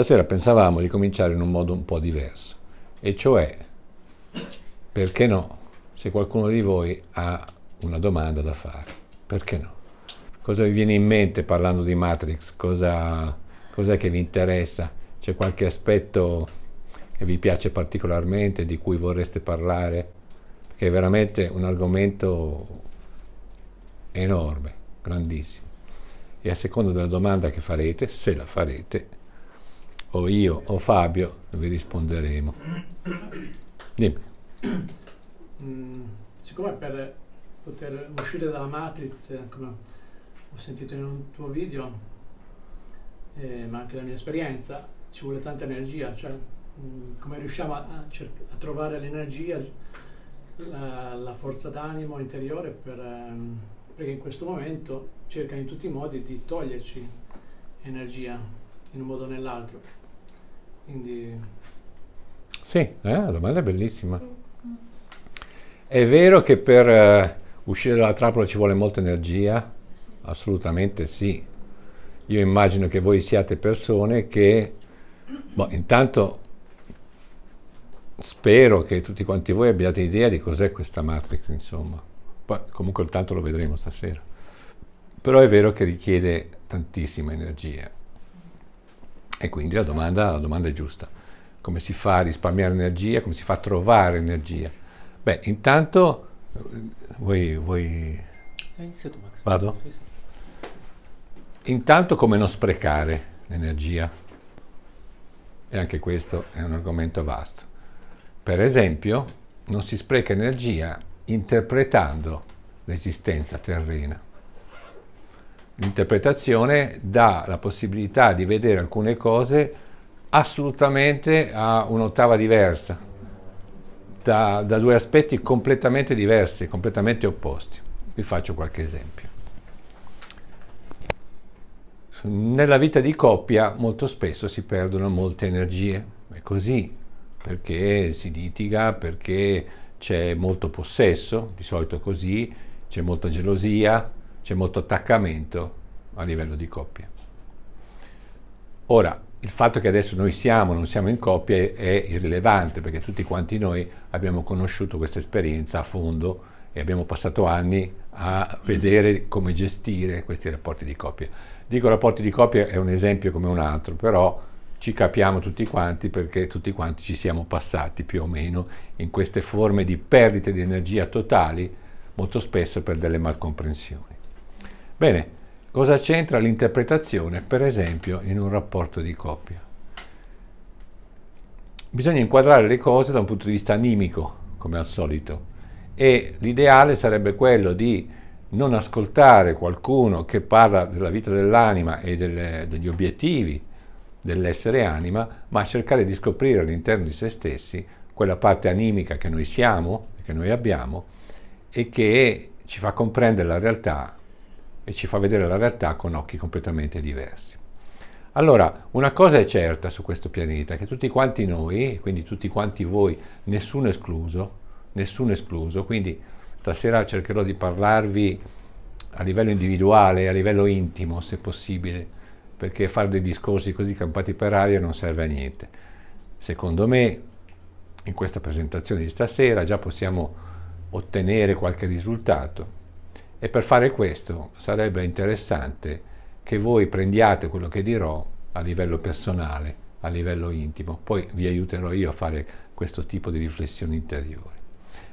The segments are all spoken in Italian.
Stasera pensavamo di cominciare in un modo un po' diverso, e cioè, perché no, se qualcuno di voi ha una domanda da fare, perché no? Cosa vi viene in mente parlando di Matrix? Cosa, è che vi interessa? C'è qualche aspetto che vi piace particolarmente, di cui vorreste parlare? Perché è veramente un argomento enorme, grandissimo. E a seconda della domanda che farete, se la farete, o io o Fabio vi risponderemo. Dimmi. Mm, siccome per poter uscire dalla Matrix, eh, come ho sentito in un tuo video, eh, ma anche la mia esperienza, ci vuole tanta energia, cioè mh, mm, come riusciamo a, a, a trovare l'energia, la, la, forza d'animo interiore per, ehm, perché in questo momento cerca in tutti i modi di toglierci energia in un modo o nell'altro. Quindi... Sì, eh, la domanda è bellissima. È vero che per eh, uscire dalla trappola ci vuole molta energia? Assolutamente sì. Io immagino che voi siate persone che, boh, intanto spero che tutti quanti voi abbiate idea di cos'è questa matrix, insomma. Poi comunque tanto lo vedremo stasera. Però è vero che richiede tantissima energia e quindi la domanda, la domanda è giusta. Come si fa a risparmiare energia? Come si fa a trovare energia? Beh, intanto eh, voi... voi... Eh, Vado? Intanto come non sprecare l'energia? E anche questo è un argomento vasto. Per esempio, non si spreca energia interpretando l'esistenza terrena l'interpretazione dà la possibilità di vedere alcune cose assolutamente a un'ottava diversa, da, da, due aspetti completamente diversi, completamente opposti. Vi faccio qualche esempio. Nella vita di coppia molto spesso si perdono molte energie, è così, perché si litiga, perché c'è molto possesso, di solito così, c'è molta gelosia, c'è molto attaccamento a livello di coppia. Ora, il fatto che adesso noi siamo, o non siamo in coppia è irrilevante perché tutti quanti noi abbiamo conosciuto questa esperienza a fondo e abbiamo passato anni a vedere come gestire questi rapporti di coppia. Dico rapporti di coppia è un esempio come un altro, però ci capiamo tutti quanti perché tutti quanti ci siamo passati più o meno in queste forme di perdite di energia totali, molto spesso per delle malcomprensioni. Bene, cosa c'entra l'interpretazione, per esempio, in un rapporto di coppia? Bisogna inquadrare le cose da un punto di vista animico, come al solito, e l'ideale sarebbe quello di non ascoltare qualcuno che parla della vita dell'anima e delle, degli obiettivi dell'essere anima, ma cercare di scoprire all'interno di se stessi quella parte animica che noi siamo, che noi abbiamo e che ci fa comprendere la realtà e ci fa vedere la realtà con occhi completamente diversi. Allora, una cosa è certa su questo pianeta, che tutti quanti noi, quindi tutti quanti voi, nessuno escluso, nessuno escluso, quindi stasera cercherò di parlarvi a livello individuale, a livello intimo, se possibile, perché fare dei discorsi così campati per aria non serve a niente. Secondo me, in questa presentazione di stasera già possiamo ottenere qualche risultato e per fare questo sarebbe interessante che voi prendiate quello che dirò a livello personale, a livello intimo, poi vi aiuterò io a fare questo tipo di riflessioni interiori.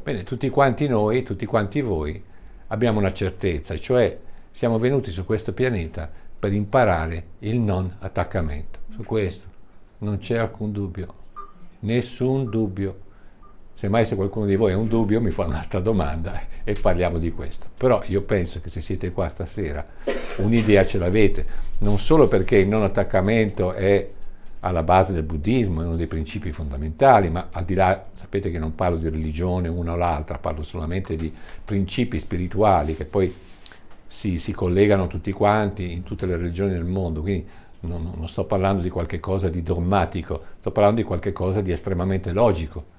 Bene, tutti quanti noi, tutti quanti voi abbiamo una certezza, cioè siamo venuti su questo pianeta per imparare il non attaccamento. Su questo non c'è alcun dubbio, nessun dubbio. Semmai se qualcuno di voi ha un dubbio mi fa un'altra domanda e parliamo di questo. Però io penso che se siete qua stasera un'idea ce l'avete, non solo perché il non attaccamento è alla base del buddismo, è uno dei principi fondamentali, ma al di là, sapete che non parlo di religione una o l'altra, parlo solamente di principi spirituali che poi si, si collegano tutti quanti in tutte le religioni del mondo, quindi non, non sto parlando di qualcosa di dogmatico, sto parlando di qualcosa di estremamente logico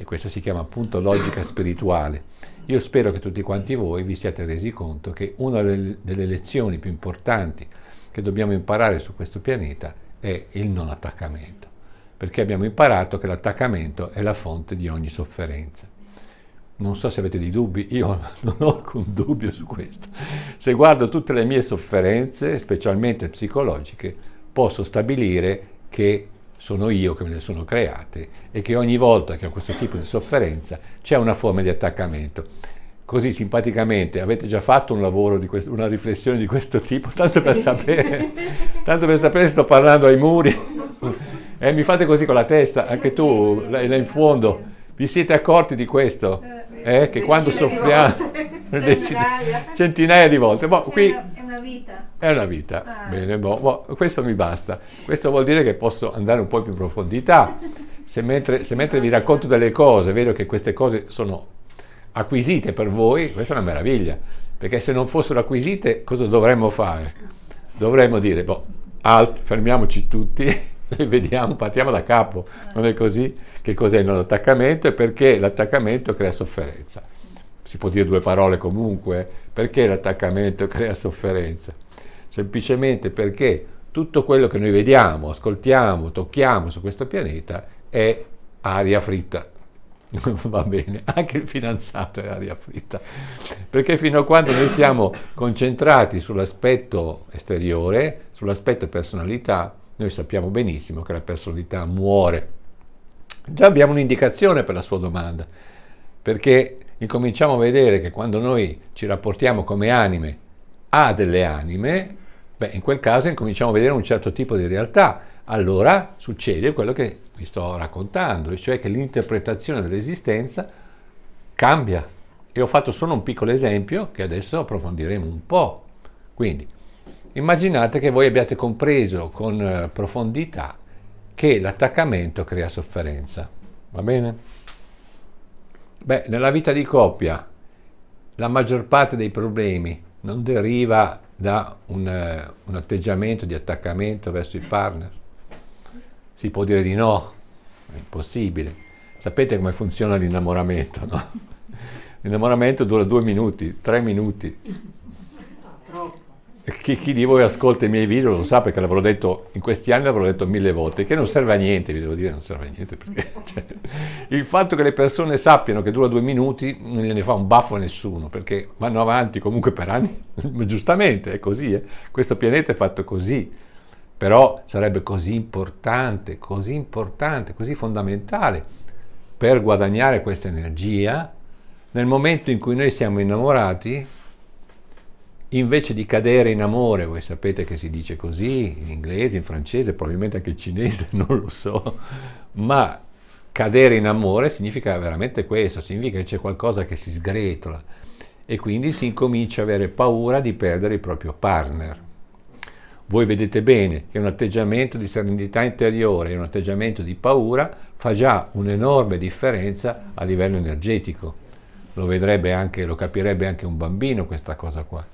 e questa si chiama appunto logica spirituale. Io spero che tutti quanti voi vi siate resi conto che una delle lezioni più importanti che dobbiamo imparare su questo pianeta è il non attaccamento, perché abbiamo imparato che l'attaccamento è la fonte di ogni sofferenza. Non so se avete dei dubbi, io non ho alcun dubbio su questo. Se guardo tutte le mie sofferenze, specialmente psicologiche, posso stabilire che sono io che me ne sono create e che ogni volta che ho questo tipo di sofferenza c'è una forma di attaccamento. Così simpaticamente avete già fatto un lavoro, questo, una riflessione di questo tipo, tanto per sapere, tanto per sapere sto parlando ai muri. e eh, mi fate così con la testa, anche tu, là, in fondo. Vi siete accorti di questo? Eh, eh che quando soffriamo... Centinaia. centinaia di volte. Boh, qui una vita. È una vita. Ah. Bene, boh, boh, questo mi basta. Questo vuol dire che posso andare un po' più in profondità. Se mentre, se mentre vi racconto delle cose, vedo che queste cose sono acquisite per voi, questa è una meraviglia. Perché se non fossero acquisite, cosa dovremmo fare? Dovremmo dire, boh, alt, fermiamoci tutti e vediamo, partiamo da capo. Ah. Non è così? Che cos'è non l'attaccamento e perché l'attaccamento crea sofferenza si può dire due parole comunque, perché l'attaccamento crea sofferenza? Semplicemente perché tutto quello che noi vediamo, ascoltiamo, tocchiamo su questo pianeta è aria fritta. Va bene, anche il fidanzato è aria fritta, perché fino a quando noi siamo concentrati sull'aspetto esteriore, sull'aspetto personalità, noi sappiamo benissimo che la personalità muore. Già abbiamo un'indicazione per la sua domanda, perché incominciamo a vedere che quando noi ci rapportiamo come anime a delle anime, beh, in quel caso incominciamo a vedere un certo tipo di realtà. Allora succede quello che vi sto raccontando, cioè che l'interpretazione dell'esistenza cambia. E ho fatto solo un piccolo esempio che adesso approfondiremo un po'. Quindi, immaginate che voi abbiate compreso con eh, profondità che l'attaccamento crea sofferenza. Va bene? Beh, nella vita di coppia la maggior parte dei problemi non deriva da un, eh, un atteggiamento di attaccamento verso il partner? Si può dire di no, è impossibile. Sapete come funziona l'innamoramento, no? L'innamoramento dura due minuti, tre minuti. Troppo. Chi, chi, di voi ascolta i miei video lo sa perché l'avrò detto in questi anni, l'avrò detto mille volte, che non serve a niente, vi devo dire, non serve a niente perché cioè, il fatto che le persone sappiano che dura due minuti non gliene fa un baffo a nessuno perché vanno avanti comunque per anni, giustamente è così, eh? questo pianeta è fatto così, però sarebbe così importante, così importante, così fondamentale per guadagnare questa energia nel momento in cui noi siamo innamorati invece di cadere in amore, voi sapete che si dice così in inglese, in francese, probabilmente anche in cinese, non lo so, ma cadere in amore significa veramente questo, significa che c'è qualcosa che si sgretola e quindi si incomincia a avere paura di perdere il proprio partner. Voi vedete bene che un atteggiamento di serenità interiore e un atteggiamento di paura fa già un'enorme differenza a livello energetico. Lo vedrebbe anche, lo capirebbe anche un bambino questa cosa qua.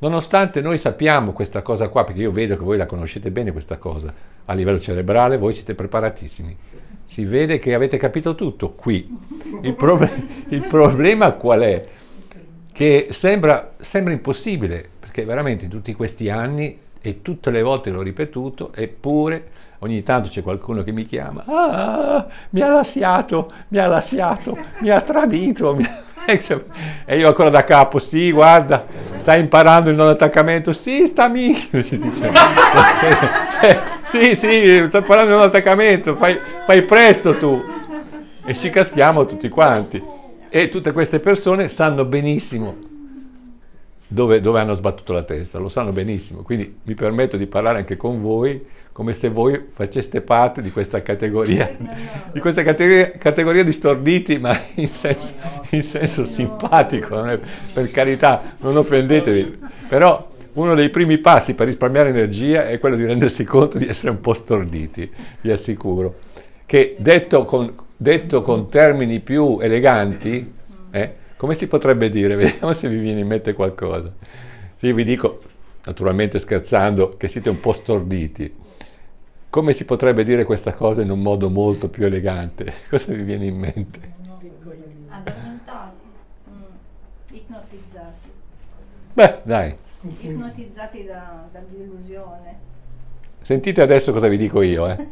Nonostante noi sappiamo questa cosa qua, perché io vedo che voi la conoscete bene questa cosa, a livello cerebrale voi siete preparatissimi. Si vede che avete capito tutto qui. Il, proble- il problema qual è? Che sembra, sembra impossibile, perché veramente in tutti questi anni e tutte le volte l'ho ripetuto, eppure ogni tanto c'è qualcuno che mi chiama, ah, mi ha lasciato, mi ha lasciato, mi ha tradito. Mi ha... e io ancora da capo, sì, guarda, sta imparando il non attaccamento, sì, sta mica, sì, sì, sta imparando il non attaccamento, fai, fai presto tu. E ci caschiamo tutti quanti. E tutte queste persone sanno benissimo dove, dove, hanno sbattuto la testa, lo sanno benissimo. Quindi mi permetto di parlare anche con voi come se voi faceste parte di questa categoria, di questa categoria, categoria di storditi, ma in senso, in senso simpatico, è, per carità, non offendetevi, però uno dei primi passi per risparmiare energia è quello di rendersi conto di essere un po' storditi, vi assicuro, che detto con, detto con termini più eleganti, eh, come si potrebbe dire? Vediamo se vi viene in mente qualcosa. Se io vi dico, naturalmente scherzando, che siete un po' storditi, come si potrebbe dire questa cosa in un modo molto più elegante? Cosa vi viene in mente? Beh, dai. Ipnotizzati da, dall'illusione. Sentite adesso cosa vi dico io, eh.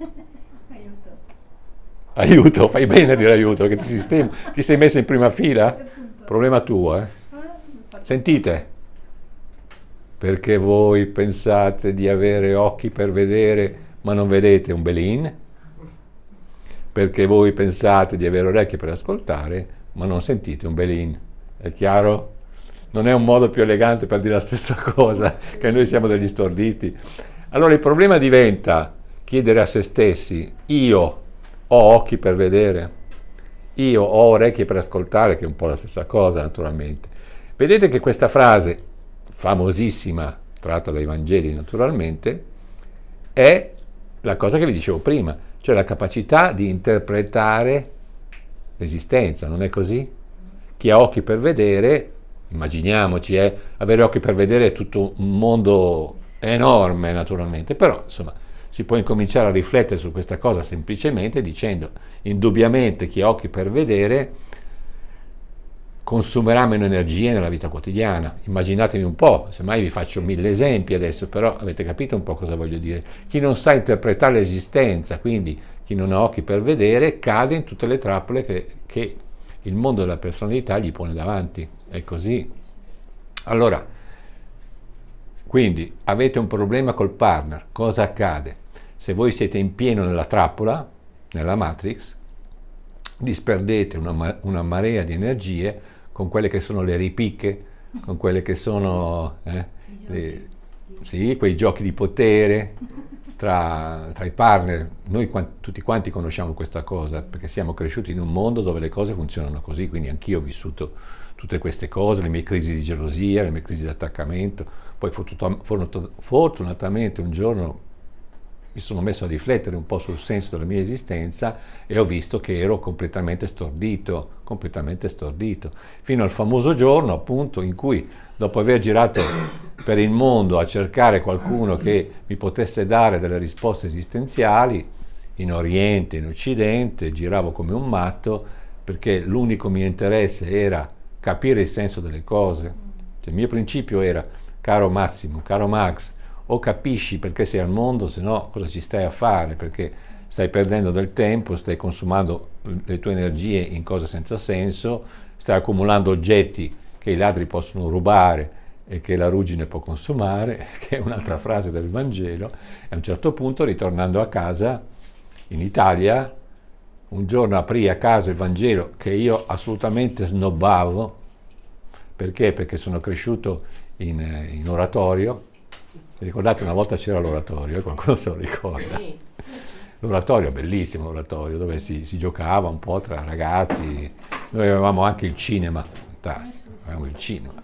aiuto. Aiuto, fai bene a dire aiuto, perché ti, sistema, ti sei messo in prima fila? Problema tuo, eh. Ah, sentite. Perché voi pensate di avere occhi per vedere, ma non vedete un belin? Perché voi pensate di avere orecchie per ascoltare, ma non sentite un belin? È chiaro? non è un modo più elegante per dire la stessa cosa, che noi siamo degli storditi. Allora il problema diventa chiedere a se stessi, io ho occhi per vedere, io ho orecchie per ascoltare, che è un po' la stessa cosa naturalmente. Vedete che questa frase, famosissima, tratta dai Vangeli naturalmente, è la cosa che vi dicevo prima, cioè la capacità di interpretare l'esistenza, non è così? Chi ha occhi per vedere immaginiamoci, eh, avere occhi per vedere è tutto un mondo enorme naturalmente, però insomma si può incominciare a riflettere su questa cosa semplicemente dicendo indubbiamente chi ha occhi per vedere consumerà meno energie nella vita quotidiana. Immaginatevi un po', semmai vi faccio mille esempi adesso, però avete capito un po' cosa voglio dire. Chi non sa interpretare l'esistenza, quindi chi non ha occhi per vedere, cade in tutte le trappole che, che il mondo della personalità gli pone davanti. È così. Allora, quindi avete un problema col partner, cosa accade? Se voi siete in pieno nella trappola, nella Matrix, disperdete una, una marea di energie con quelle che sono le ripicche, con quelle che sono eh, le, sì, quei giochi di potere tra, tra i partner. Noi quanti, tutti quanti conosciamo questa cosa perché siamo cresciuti in un mondo dove le cose funzionano così, quindi anch'io ho vissuto tutte queste cose, le mie crisi di gelosia, le mie crisi di attaccamento. Poi fortunatamente un giorno mi sono messo a riflettere un po' sul senso della mia esistenza e ho visto che ero completamente stordito, completamente stordito, fino al famoso giorno appunto in cui dopo aver girato per il mondo a cercare qualcuno che mi potesse dare delle risposte esistenziali, in Oriente, in Occidente, giravo come un matto perché l'unico mio interesse era capire il senso delle cose. Cioè, il mio principio era, caro Massimo, caro Max, o capisci perché sei al mondo, se no cosa ci stai a fare? Perché stai perdendo del tempo, stai consumando le tue energie in cose senza senso, stai accumulando oggetti che i ladri possono rubare e che la ruggine può consumare, che è un'altra frase del Vangelo, e a un certo punto, ritornando a casa in Italia, un giorno aprì a caso il Vangelo che io assolutamente snobbavo, perché? Perché sono cresciuto in, eh, in oratorio, vi ricordate una volta c'era l'oratorio, eh, qualcuno se lo ricorda? L'oratorio, bellissimo l'oratorio, dove si, si giocava un po' tra ragazzi, noi avevamo anche il cinema, fantastico, avevamo il cinema.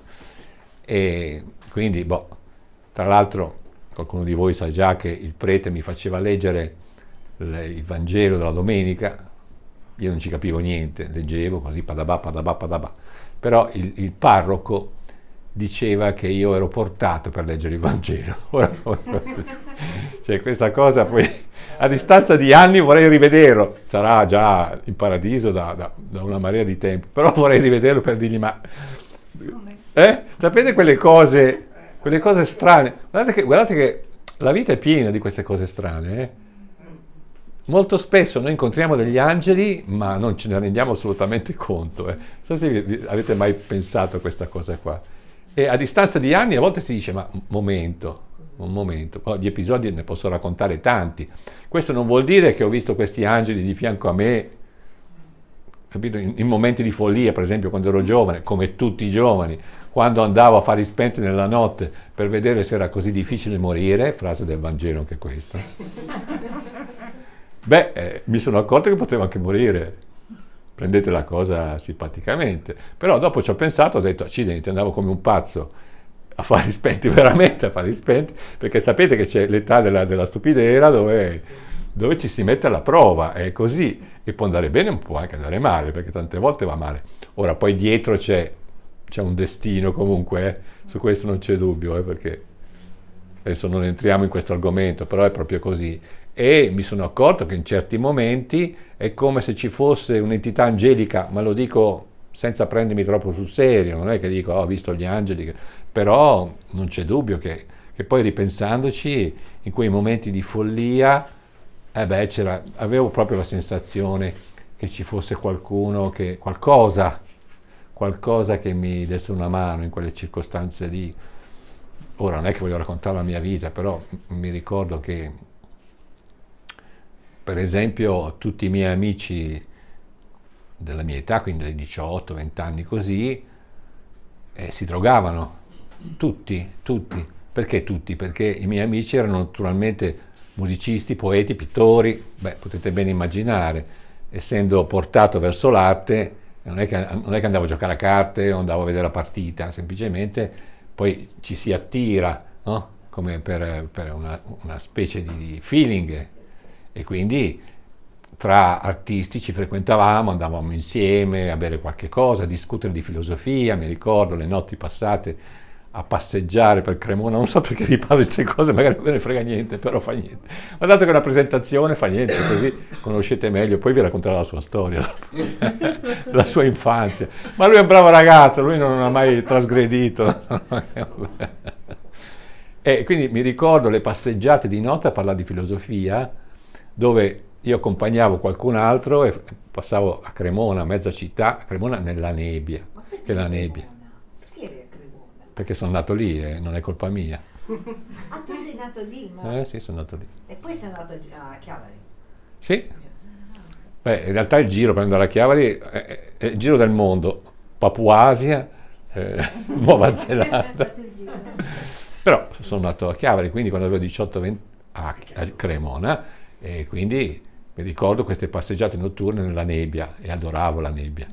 E quindi, boh, tra l'altro qualcuno di voi sa già che il prete mi faceva leggere il Vangelo della domenica, io non ci capivo niente, leggevo così padabà, padabà, padabà, però il, il parroco diceva che io ero portato per leggere il Vangelo. cioè questa cosa poi a distanza di anni vorrei rivederlo, sarà già in paradiso da, da, da una marea di tempo, però vorrei rivederlo per dirgli ma... Eh? Sapete quelle cose, quelle cose strane? Guardate che, guardate che, la vita è piena di queste cose strane, eh? Molto spesso noi incontriamo degli angeli, ma non ce ne rendiamo assolutamente conto. Eh. Non so se avete mai pensato a questa cosa qua. E a distanza di anni a volte si dice, ma momento, un momento, oh, gli episodi ne posso raccontare tanti. Questo non vuol dire che ho visto questi angeli di fianco a me, capito, in, in momenti di follia, per esempio quando ero giovane, come tutti i giovani, quando andavo a fare spente nella notte per vedere se era così difficile morire, frase del Vangelo anche questa. Beh, eh, mi sono accorto che potevo anche morire. Prendete la cosa simpaticamente. Però dopo ci ho pensato, ho detto, accidenti, andavo come un pazzo a fare spenti, veramente a fare spenti, perché sapete che c'è l'età della, della stupidera dove, dove, ci si mette alla prova, è così. E può andare bene o può anche andare male, perché tante volte va male. Ora, poi dietro c'è, c'è un destino comunque, eh? su questo non c'è dubbio, eh? perché adesso non entriamo in questo argomento, però è proprio così e mi sono accorto che in certi momenti è come se ci fosse un'entità angelica, ma lo dico senza prendermi troppo sul serio, non è che dico oh, ho visto gli angeli, però non c'è dubbio che, che poi ripensandoci in quei momenti di follia, eh beh, avevo proprio la sensazione che ci fosse qualcuno, che, qualcosa, qualcosa che mi desse una mano in quelle circostanze lì. Ora non è che voglio raccontare la mia vita, però mi ricordo che per esempio tutti i miei amici della mia età, quindi dai 18-20 anni così, eh, si drogavano. Tutti, tutti. Perché tutti? Perché i miei amici erano naturalmente musicisti, poeti, pittori, beh, potete bene immaginare, essendo portato verso l'arte, non è, che, non è che andavo a giocare a carte o andavo a vedere la partita, semplicemente poi ci si attira, no? come per, per una, una, specie di feeling e quindi tra artisti ci frequentavamo, andavamo insieme a bere qualche cosa, a discutere di filosofia, mi ricordo le notti passate a passeggiare per Cremona, non so perché vi parlo di queste cose, magari non ve ne frega niente, però fa niente. Ma dato che è una presentazione fa niente, così conoscete meglio, poi vi racconterà la sua storia, la sua infanzia. Ma lui è un bravo ragazzo, lui non ha mai trasgredito. e quindi mi ricordo le passeggiate di notte a parlare di filosofia, dove io accompagnavo qualcun altro e passavo a Cremona, mezza città, a Cremona nella nebbia, che la nebbia. Perché eri a Cremona? Perché sono nato lì, eh, non è colpa mia. ah, tu sei nato lì? Ma... Eh sì, sono nato lì. E poi sei andato a Chiavari? Sì. Beh, in realtà il giro, per andare a Chiavari, è, è il giro del mondo, Papua Asia, eh, Nuova Zelanda. Però sono nato a Chiavari, quindi quando avevo 18-20 a, a Cremona e quindi mi ricordo queste passeggiate notturne nella nebbia e adoravo la nebbia.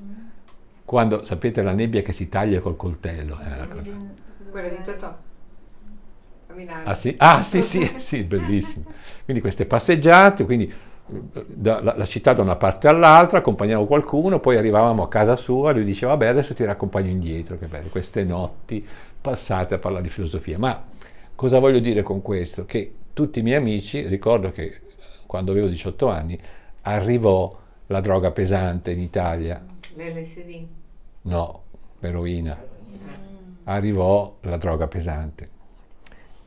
Quando, sapete, la nebbia che si taglia col coltello è una cosa. Quella di Totò. A Milano. Ah sì, ah, sì, sì, sì, bellissimo. Quindi queste passeggiate, quindi eh, da, la, la, città da una parte all'altra, accompagnavo qualcuno, poi arrivavamo a casa sua, lui diceva vabbè adesso ti raccompagno indietro, che bello, queste notti passate a parlare di filosofia. Ma cosa voglio dire con questo? Che tutti i miei amici, ricordo che quando avevo 18 anni, arrivò la droga pesante in Italia. L'LSD? No, l'eroina. Arrivò la droga pesante.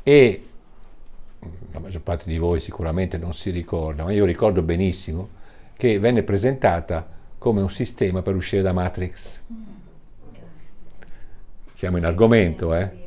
E la maggior parte di voi sicuramente non si ricorda, ma io ricordo benissimo che venne presentata come un sistema per uscire da Matrix. Mm. Siamo in argomento, eh?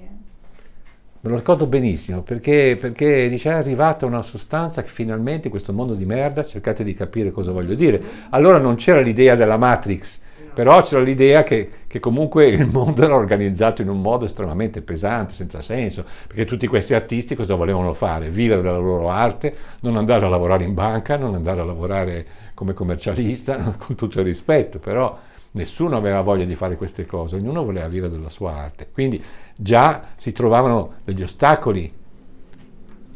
Me lo ricordo benissimo perché, perché dice è arrivata una sostanza che finalmente questo mondo di merda, cercate di capire cosa voglio dire. Allora non c'era l'idea della Matrix, però c'era l'idea che, che, comunque il mondo era organizzato in un modo estremamente pesante, senza senso, perché tutti questi artisti cosa volevano fare? Vivere della loro arte, non andare a lavorare in banca, non andare a lavorare come commercialista, con tutto il rispetto, però nessuno aveva voglia di fare queste cose, ognuno voleva vivere della sua arte. Quindi già si trovavano degli ostacoli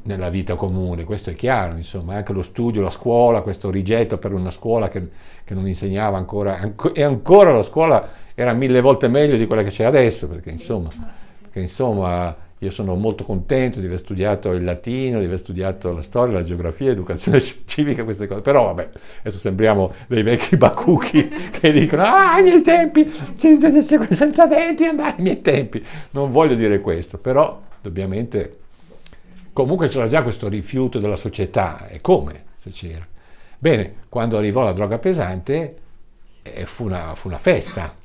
nella vita comune, questo è chiaro, insomma, anche lo studio, la scuola, questo rigetto per una scuola che, che non insegnava ancora, e ancora la scuola era mille volte meglio di quella che c'è adesso, perché insomma, perché, insomma io sono molto contento di aver studiato il latino, di aver studiato la storia, la geografia, l'educazione civica, queste cose. Però vabbè, adesso sembriamo dei vecchi bacuchi che dicono ah, i miei tempi, senza denti andare ai miei tempi. Non voglio dire questo, però ovviamente comunque c'era già questo rifiuto della società, e come se c'era. Bene, quando arrivò la droga pesante eh, fu, una, fu una festa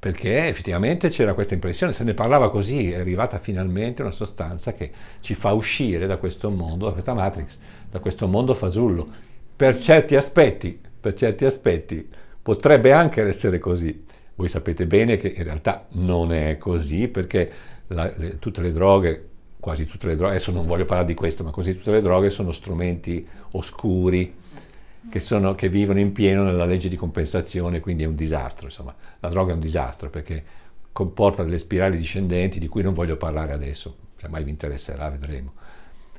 perché effettivamente c'era questa impressione, se ne parlava così, è arrivata finalmente una sostanza che ci fa uscire da questo mondo, da questa matrix, da questo mondo fasullo. Per certi aspetti, per certi aspetti potrebbe anche essere così. Voi sapete bene che in realtà non è così perché la, le, tutte le droghe, quasi tutte le droghe, adesso non voglio parlare di questo, ma quasi tutte le droghe sono strumenti oscuri, che, sono, che, vivono in pieno nella legge di compensazione, quindi è un disastro, insomma, la droga è un disastro perché comporta delle spirali discendenti di cui non voglio parlare adesso, se mai vi interesserà vedremo.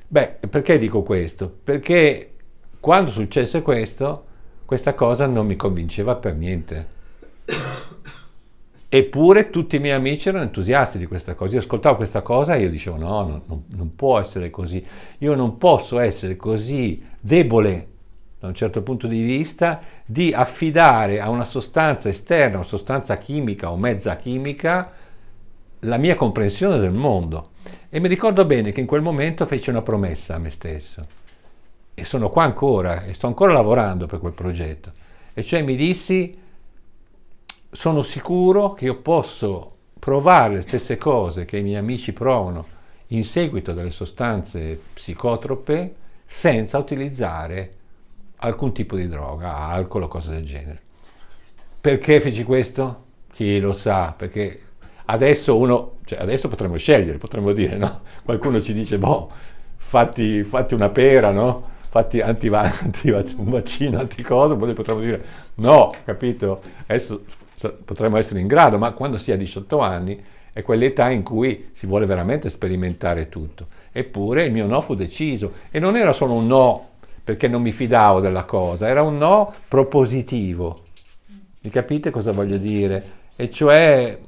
Beh, perché dico questo? Perché quando successe questo, questa cosa non mi convinceva per niente. Eppure tutti i miei amici erano entusiasti di questa cosa. Io ascoltavo questa cosa e io dicevo: no, non, non, non può essere così. Io non posso essere così debole da un certo punto di vista, di affidare a una sostanza esterna, una sostanza chimica o mezza chimica, la mia comprensione del mondo. E mi ricordo bene che in quel momento feci una promessa a me stesso. E sono qua ancora e sto ancora lavorando per quel progetto. E cioè mi dissi, sono sicuro che io posso provare le stesse cose che i miei amici provano in seguito delle sostanze psicotrope senza utilizzare alcun tipo di droga, alcol o cose del genere. Perché feci questo? Chi lo sa, perché adesso uno, cioè adesso potremmo scegliere, potremmo dire, no? Qualcuno ci dice, boh, fatti, fatti una pera, no? fatti antiva, antiva, un vaccino, anticoso, poi potremmo dire no, capito? Adesso potremmo essere in grado, ma quando si ha 18 anni è quell'età in cui si vuole veramente sperimentare tutto. Eppure il mio no fu deciso e non era solo un no perché non mi fidavo della cosa, era un no propositivo. Mi capite cosa voglio dire? E cioè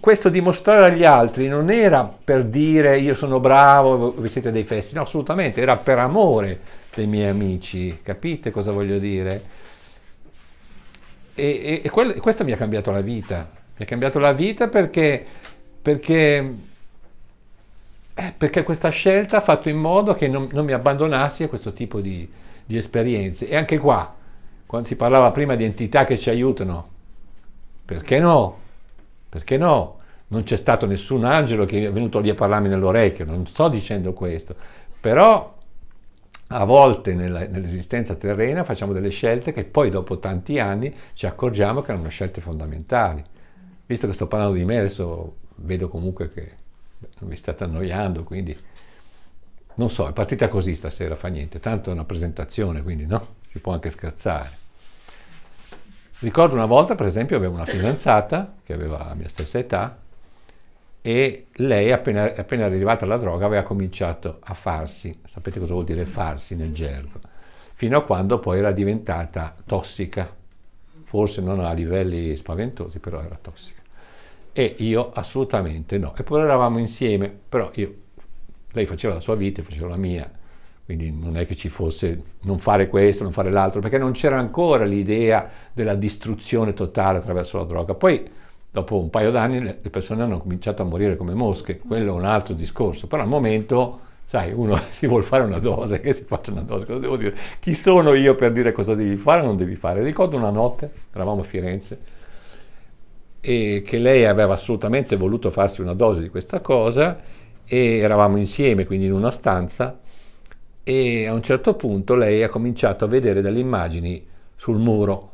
questo dimostrare agli altri non era per dire io sono bravo, vi siete dei festi, no assolutamente, era per amore dei miei amici, capite cosa voglio dire? E, e, e quello, questo mi ha cambiato la vita, mi ha cambiato la vita perché, perché eh, perché questa scelta ha fatto in modo che non, non mi abbandonassi a questo tipo di, di esperienze. E anche qua, quando si parlava prima di entità che ci aiutano, perché no? Perché no? Non c'è stato nessun angelo che è venuto lì a parlarmi nell'orecchio, non sto dicendo questo, però a volte nella, nell'esistenza terrena facciamo delle scelte che poi dopo tanti anni ci accorgiamo che erano scelte fondamentali. Visto che sto parlando di me, adesso vedo comunque che vi state annoiando, quindi non so, è partita così stasera, fa niente, tanto è una presentazione, quindi no, si può anche scherzare. Ricordo una volta, per esempio, avevo una fidanzata che aveva la mia stessa età e lei, appena, appena arrivata alla droga, aveva cominciato a farsi, sapete cosa vuol dire farsi nel gergo, fino a quando poi era diventata tossica, forse non a livelli spaventosi, però era tossica e io assolutamente no. Eppure eravamo insieme, però io, lei faceva la sua vita, io facevo la mia, quindi non è che ci fosse non fare questo, non fare l'altro, perché non c'era ancora l'idea della distruzione totale attraverso la droga. Poi dopo un paio d'anni le persone hanno cominciato a morire come mosche, quello è un altro discorso, però al momento, sai, uno si vuole fare una dose, che si faccia una dose, cosa devo dire? Chi sono io per dire cosa devi fare o non devi fare? Ricordo una notte, eravamo a Firenze, e che lei aveva assolutamente voluto farsi una dose di questa cosa e eravamo insieme, quindi in una stanza e a un certo punto lei ha cominciato a vedere delle immagini sul muro.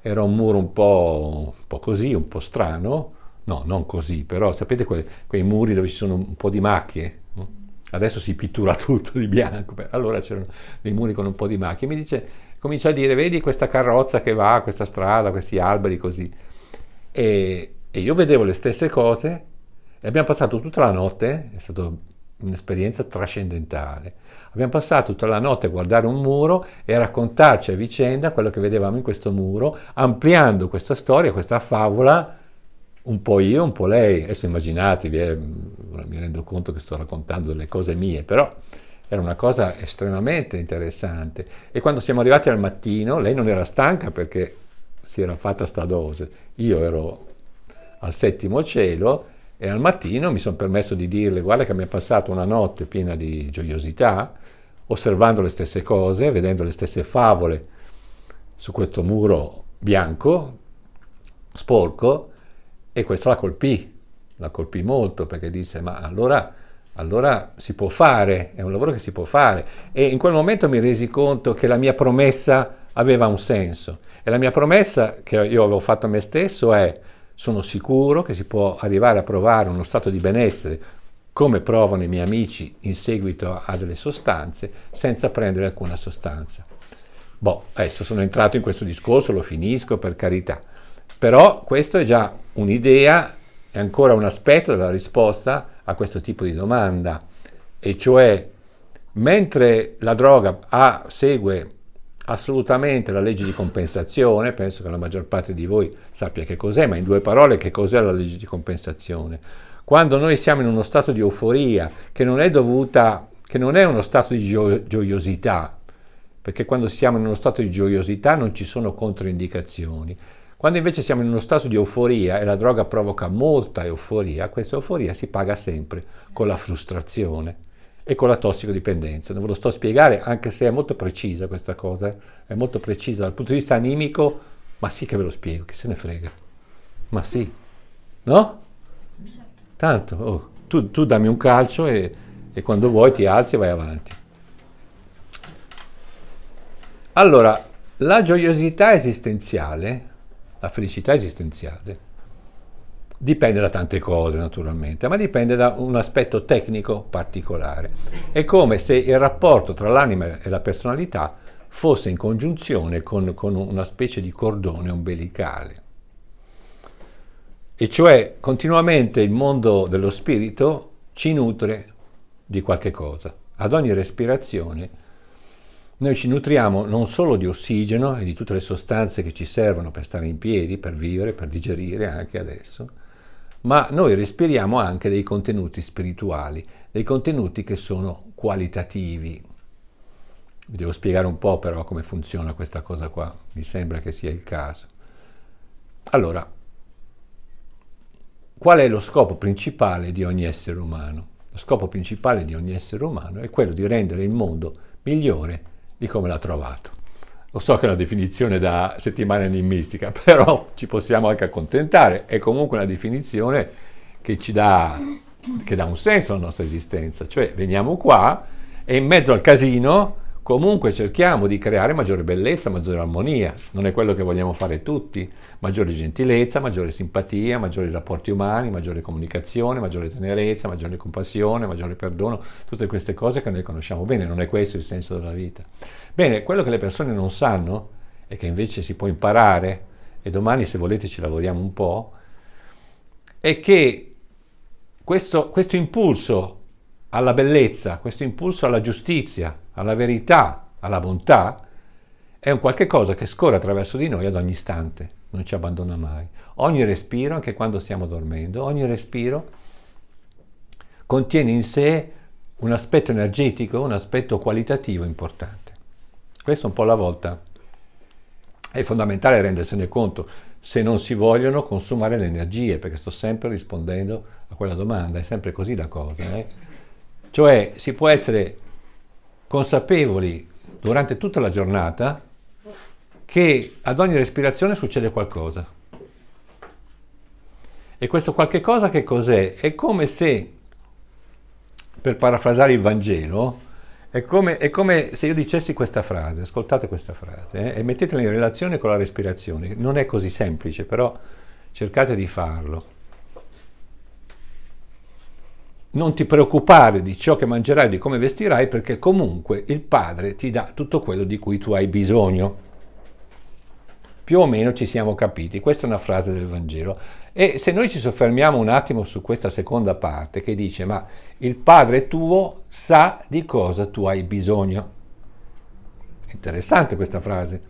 Era un muro un po', un po così, un po' strano, no, non così, però sapete que- quei muri dove ci sono un po' di macchie? Adesso si pittura tutto di bianco, allora c'erano dei muri con un po' di macchie. Mi dice, comincia a dire, vedi questa carrozza che va, questa strada, questi alberi così e, e io vedevo le stesse cose e abbiamo passato tutta la notte, è stata un'esperienza trascendentale, abbiamo passato tutta la notte a guardare un muro e a raccontarci a vicenda quello che vedevamo in questo muro, ampliando questa storia, questa favola, un po' io, un po' lei. Adesso immaginatevi, eh, mi rendo conto che sto raccontando delle cose mie, però era una cosa estremamente interessante. E quando siamo arrivati al mattino, lei non era stanca perché si era fatta sta dose, io ero al settimo cielo e al mattino mi sono permesso di dirle guarda che mi è passata una notte piena di gioiosità, osservando le stesse cose, vedendo le stesse favole su questo muro bianco, sporco, e questo la colpì, la colpì molto perché disse ma allora allora si può fare, è un lavoro che si può fare. E in quel momento mi resi conto che la mia promessa aveva un senso. E la mia promessa che io avevo fatto a me stesso è sono sicuro che si può arrivare a provare uno stato di benessere come provano i miei amici in seguito a delle sostanze senza prendere alcuna sostanza. Boh, adesso sono entrato in questo discorso, lo finisco per carità, però questo è già un'idea, è ancora un aspetto della risposta a questo tipo di domanda, e cioè mentre la droga ha, segue Assolutamente la legge di compensazione, penso che la maggior parte di voi sappia che cos'è, ma in due parole che cos'è la legge di compensazione. Quando noi siamo in uno stato di euforia che non è dovuta, che non è uno stato di gio- gioiosità, perché quando siamo in uno stato di gioiosità non ci sono controindicazioni. Quando invece siamo in uno stato di euforia e la droga provoca molta euforia, questa euforia si paga sempre con la frustrazione e con la tossicodipendenza. Non ve lo sto a spiegare, anche se è molto precisa questa cosa, eh? è molto precisa dal punto di vista animico, ma sì che ve lo spiego, chi se ne frega. Ma sì, no? Tanto, oh, tu, tu, dammi un calcio e, e quando vuoi ti alzi e vai avanti. Allora, la gioiosità esistenziale, la felicità esistenziale, Dipende da tante cose naturalmente, ma dipende da un aspetto tecnico particolare. È come se il rapporto tra l'anima e la personalità fosse in congiunzione con, con una specie di cordone ombelicale. E cioè continuamente il mondo dello spirito ci nutre di qualche cosa. Ad ogni respirazione noi ci nutriamo non solo di ossigeno e di tutte le sostanze che ci servono per stare in piedi, per vivere, per digerire anche adesso, ma noi respiriamo anche dei contenuti spirituali, dei contenuti che sono qualitativi. Vi devo spiegare un po' però come funziona questa cosa qua, mi sembra che sia il caso. Allora, qual è lo scopo principale di ogni essere umano? Lo scopo principale di ogni essere umano è quello di rendere il mondo migliore di come l'ha trovato. Lo so che è una definizione da settimana enigmistica, però ci possiamo anche accontentare. È comunque una definizione che ci dà, che dà un senso alla nostra esistenza. Cioè veniamo qua e in mezzo al casino comunque cerchiamo di creare maggiore bellezza, maggiore armonia, non è quello che vogliamo fare tutti, maggiore gentilezza, maggiore simpatia, maggiori rapporti umani, maggiore comunicazione, maggiore tenerezza, maggiore compassione, maggiore perdono, tutte queste cose che noi conosciamo bene, non è questo il senso della vita. Bene, quello che le persone non sanno e che invece si può imparare, e domani se volete ci lavoriamo un po', è che questo, questo impulso alla bellezza, questo impulso alla giustizia, alla verità, alla bontà, è un qualche cosa che scorre attraverso di noi ad ogni istante, non ci abbandona mai. Ogni respiro, anche quando stiamo dormendo, ogni respiro contiene in sé un aspetto energetico, un aspetto qualitativo importante. Questo un po' alla volta è fondamentale rendersene conto se non si vogliono consumare le energie, perché sto sempre rispondendo a quella domanda, è sempre così la cosa. Eh? Cioè si può essere consapevoli durante tutta la giornata che ad ogni respirazione succede qualcosa. E questo qualche cosa che cos'è? È come se, per parafrasare il Vangelo, è come, è come, se io dicessi questa frase, ascoltate questa frase eh, e mettetela in relazione con la respirazione. Non è così semplice, però cercate di farlo non ti preoccupare di ciò che mangerai, di come vestirai, perché comunque il Padre ti dà tutto quello di cui tu hai bisogno. Più o meno ci siamo capiti, questa è una frase del Vangelo. E se noi ci soffermiamo un attimo su questa seconda parte che dice, ma il Padre tuo sa di cosa tu hai bisogno. Interessante questa frase.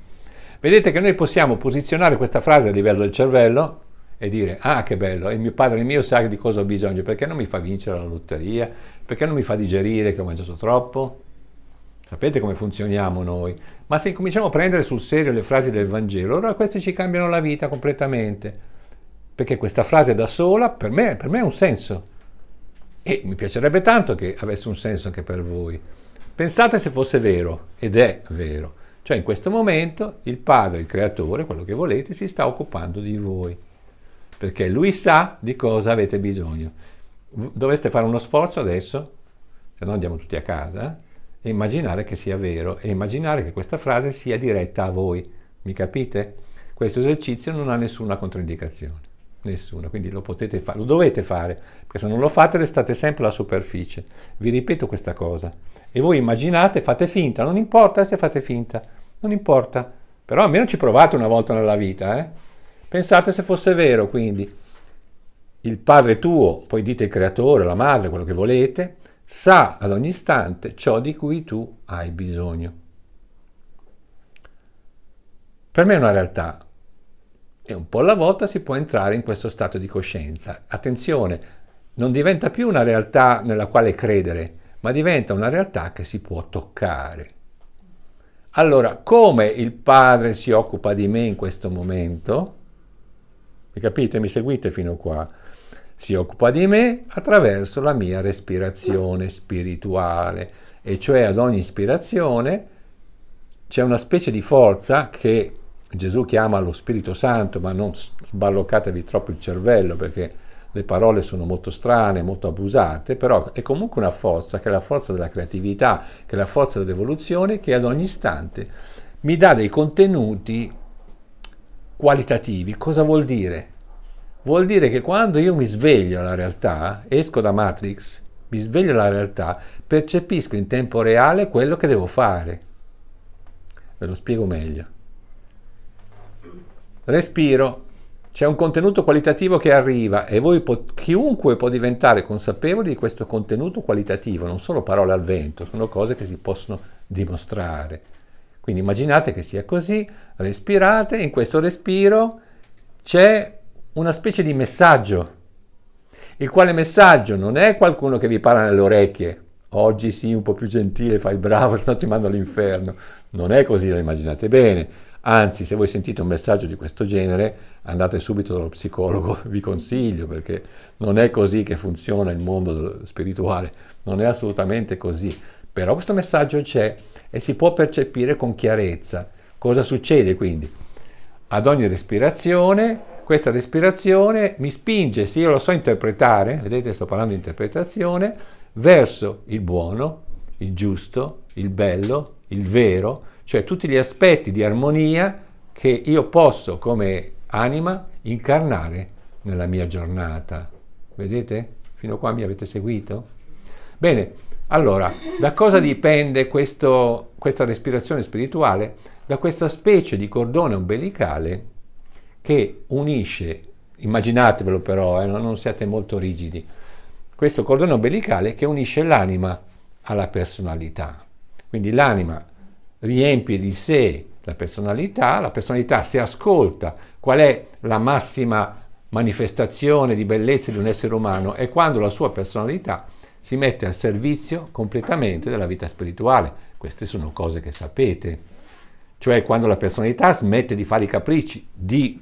Vedete che noi possiamo posizionare questa frase a livello del cervello e dire ah che bello, il mio padre il mio sa di cosa ho bisogno, perché non mi fa vincere la lotteria, perché non mi fa digerire che ho mangiato troppo? Sapete come funzioniamo noi? Ma se cominciamo a prendere sul serio le frasi del Vangelo, allora queste ci cambiano la vita completamente. Perché questa frase da sola per me, per me ha un senso. E mi piacerebbe tanto che avesse un senso anche per voi. Pensate se fosse vero, ed è vero. Cioè in questo momento il Padre, il Creatore, quello che volete, si sta occupando di voi perché lui sa di cosa avete bisogno. Dovreste fare uno sforzo adesso, se no andiamo tutti a casa, eh, e immaginare che sia vero e immaginare che questa frase sia diretta a voi. Mi capite? Questo esercizio non ha nessuna controindicazione, nessuna, quindi lo potete fare, lo dovete fare, perché se non lo fate restate sempre alla superficie. Vi ripeto questa cosa. E voi immaginate, fate finta, non importa se fate finta, non importa, però almeno ci provate una volta nella vita, eh? Pensate se fosse vero, quindi il padre tuo, poi dite il creatore, la madre, quello che volete, sa ad ogni istante ciò di cui tu hai bisogno. Per me è una realtà e un po' alla volta si può entrare in questo stato di coscienza. Attenzione, non diventa più una realtà nella quale credere, ma diventa una realtà che si può toccare. Allora, come il Padre si occupa di me in questo momento? Mi capite? Mi seguite fino qua? Si occupa di me attraverso la mia respirazione spirituale, e cioè ad ogni ispirazione c'è una specie di forza che Gesù chiama lo Spirito Santo, ma non sballoccatevi troppo il cervello perché le parole sono molto strane, molto abusate, però è comunque una forza, che è la forza della creatività, che è la forza dell'evoluzione, che ad ogni istante mi dà dei contenuti qualitativi, cosa vuol dire? Vuol dire che quando io mi sveglio alla realtà, esco da Matrix, mi sveglio alla realtà, percepisco in tempo reale quello che devo fare. Ve lo spiego meglio. Respiro, c'è un contenuto qualitativo che arriva e voi po- chiunque può diventare consapevole di questo contenuto qualitativo, non solo parole al vento, sono cose che si possono dimostrare. Quindi immaginate che sia così, respirate, in questo respiro c'è una specie di messaggio, il quale messaggio non è qualcuno che vi parla nelle orecchie, oggi sii un po' più gentile, fai bravo, se no ti mando all'inferno, non è così, lo immaginate bene, anzi se voi sentite un messaggio di questo genere andate subito dallo psicologo, vi consiglio, perché non è così che funziona il mondo spirituale, non è assolutamente così, però questo messaggio c'è e si può percepire con chiarezza. Cosa succede quindi? Ad ogni respirazione, questa respirazione mi spinge, se io lo so interpretare, vedete sto parlando di interpretazione, verso il buono, il giusto, il bello, il vero, cioè tutti gli aspetti di armonia che io posso come anima incarnare nella mia giornata. Vedete? Fino a qua mi avete seguito? Bene, allora, da cosa dipende questo, questa respirazione spirituale? da questa specie di cordone ombelicale che unisce, immaginatevelo però, eh, non siate molto rigidi, questo cordone ombelicale che unisce l'anima alla personalità. Quindi l'anima riempie di sé la personalità, la personalità si ascolta qual è la massima manifestazione di bellezza di un essere umano è quando la sua personalità si mette al servizio completamente della vita spirituale. Queste sono cose che sapete cioè quando la personalità smette di fare i capricci, di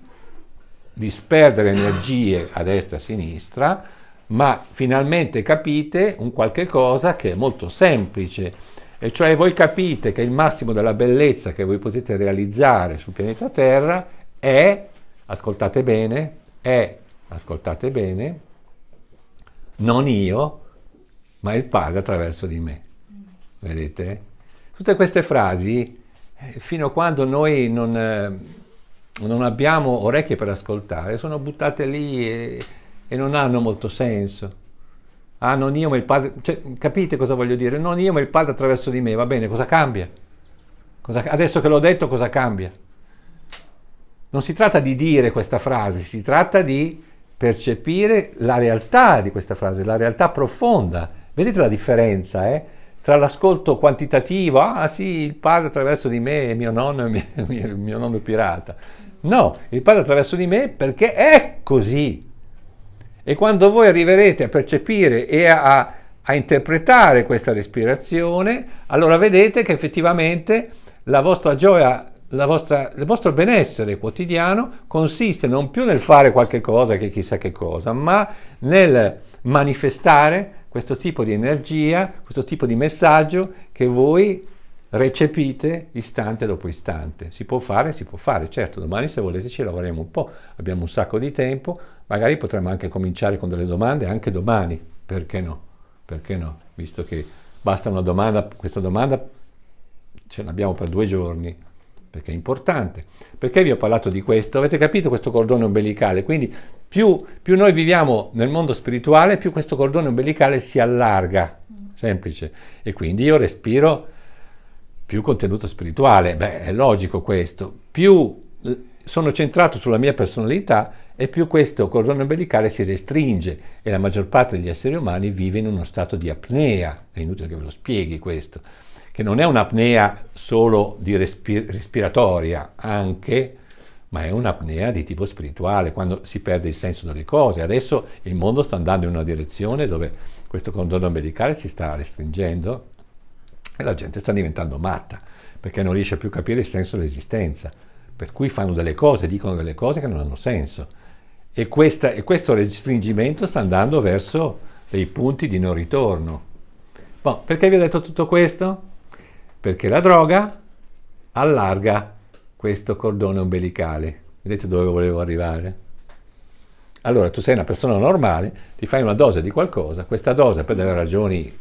disperdere energie a destra e a sinistra, ma finalmente capite un qualche cosa che è molto semplice, e cioè voi capite che il massimo della bellezza che voi potete realizzare sul pianeta Terra è, ascoltate bene, è, ascoltate bene, non io, ma il Padre attraverso di me. Vedete? Tutte queste frasi eh, fino a quando noi non, eh, non, abbiamo orecchie per ascoltare, sono buttate lì e, e non hanno molto senso. Ah, non io ma il padre, cioè, capite cosa voglio dire? Non io ma il padre attraverso di me, va bene, cosa cambia? Cosa, adesso che l'ho detto, cosa cambia? Non si tratta di dire questa frase, si tratta di percepire la realtà di questa frase, la realtà profonda. Vedete la differenza, eh? tra l'ascolto quantitativo, ah sì, il padre attraverso di me e mio nonno, mio, mio, nonno pirata. No, il padre attraverso di me perché è così. E quando voi arriverete a percepire e a, a interpretare questa respirazione, allora vedete che effettivamente la vostra gioia vostra, il vostro benessere quotidiano consiste non più nel fare qualche cosa che chissà che cosa, ma nel manifestare questo tipo di energia, questo tipo di messaggio che voi recepite istante dopo istante. Si può fare, si può fare, certo, domani se volete ci lavoriamo un po', abbiamo un sacco di tempo, magari potremmo anche cominciare con delle domande anche domani, perché no? Perché no? Visto che basta una domanda, questa domanda ce l'abbiamo per due giorni, perché è importante. Perché vi ho parlato di questo? Avete capito questo cordone ombelicale? Quindi più, più, noi viviamo nel mondo spirituale, più questo cordone umbilicale si allarga, semplice, e quindi io respiro più contenuto spirituale, beh è logico questo, più sono centrato sulla mia personalità e più questo cordone umbilicale si restringe e la maggior parte degli esseri umani vive in uno stato di apnea, è inutile che ve lo spieghi questo, che non è un'apnea solo di respir- respiratoria, anche ma è un'apnea di tipo spirituale, quando si perde il senso delle cose. Adesso il mondo sta andando in una direzione dove questo condono ombelicale si sta restringendo e la gente sta diventando matta, perché non riesce più a capire il senso dell'esistenza, per cui fanno delle cose, dicono delle cose che non hanno senso. E, questa, e questo restringimento sta andando verso dei punti di non ritorno. Bon, perché vi ho detto tutto questo? Perché la droga allarga questo cordone ombelicale. Vedete dove volevo arrivare? Allora, tu sei una persona normale, ti fai una dose di qualcosa, questa dose per delle ragioni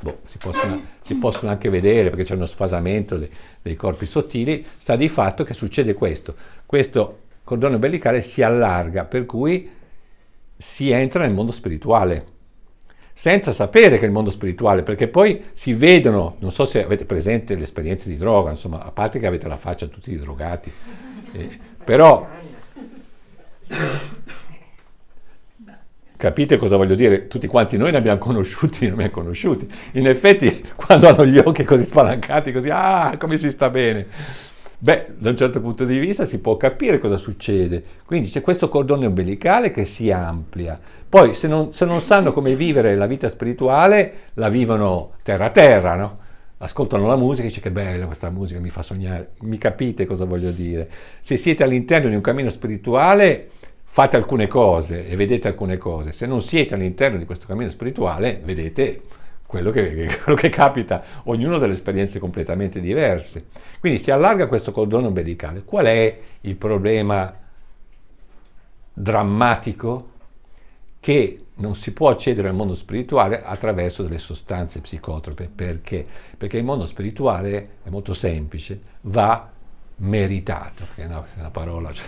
boh, si, possono, si, possono, anche vedere perché c'è uno sfasamento dei, dei corpi sottili, sta di fatto che succede questo. Questo cordone ombelicale si allarga, per cui si entra nel mondo spirituale senza sapere che è il mondo spirituale, perché poi si vedono, non so se avete presente le esperienze di droga, insomma, a parte che avete la faccia tutti i drogati, eh, però capite cosa voglio dire? Tutti quanti noi ne abbiamo conosciuti, non ne abbiamo conosciuti. In effetti, quando hanno gli occhi così spalancati, così, ah, come si sta bene. Beh, da un certo punto di vista si può capire cosa succede. Quindi c'è questo cordone ombelicale che si amplia. Poi se non, se non sanno come vivere la vita spirituale, la vivono terra a terra, no? ascoltano la musica e dice che bella questa musica, mi fa sognare, mi capite cosa voglio dire. Se siete all'interno di un cammino spirituale, fate alcune cose e vedete alcune cose. Se non siete all'interno di questo cammino spirituale, vedete quello che, quello che capita, ognuno ha delle esperienze completamente diverse. Quindi si allarga questo cordone ombelicale. Qual è il problema drammatico? Che non si può accedere al mondo spirituale attraverso delle sostanze psicotrope. Perché? Perché il mondo spirituale è molto semplice, va meritato, che no, è una parola cioè,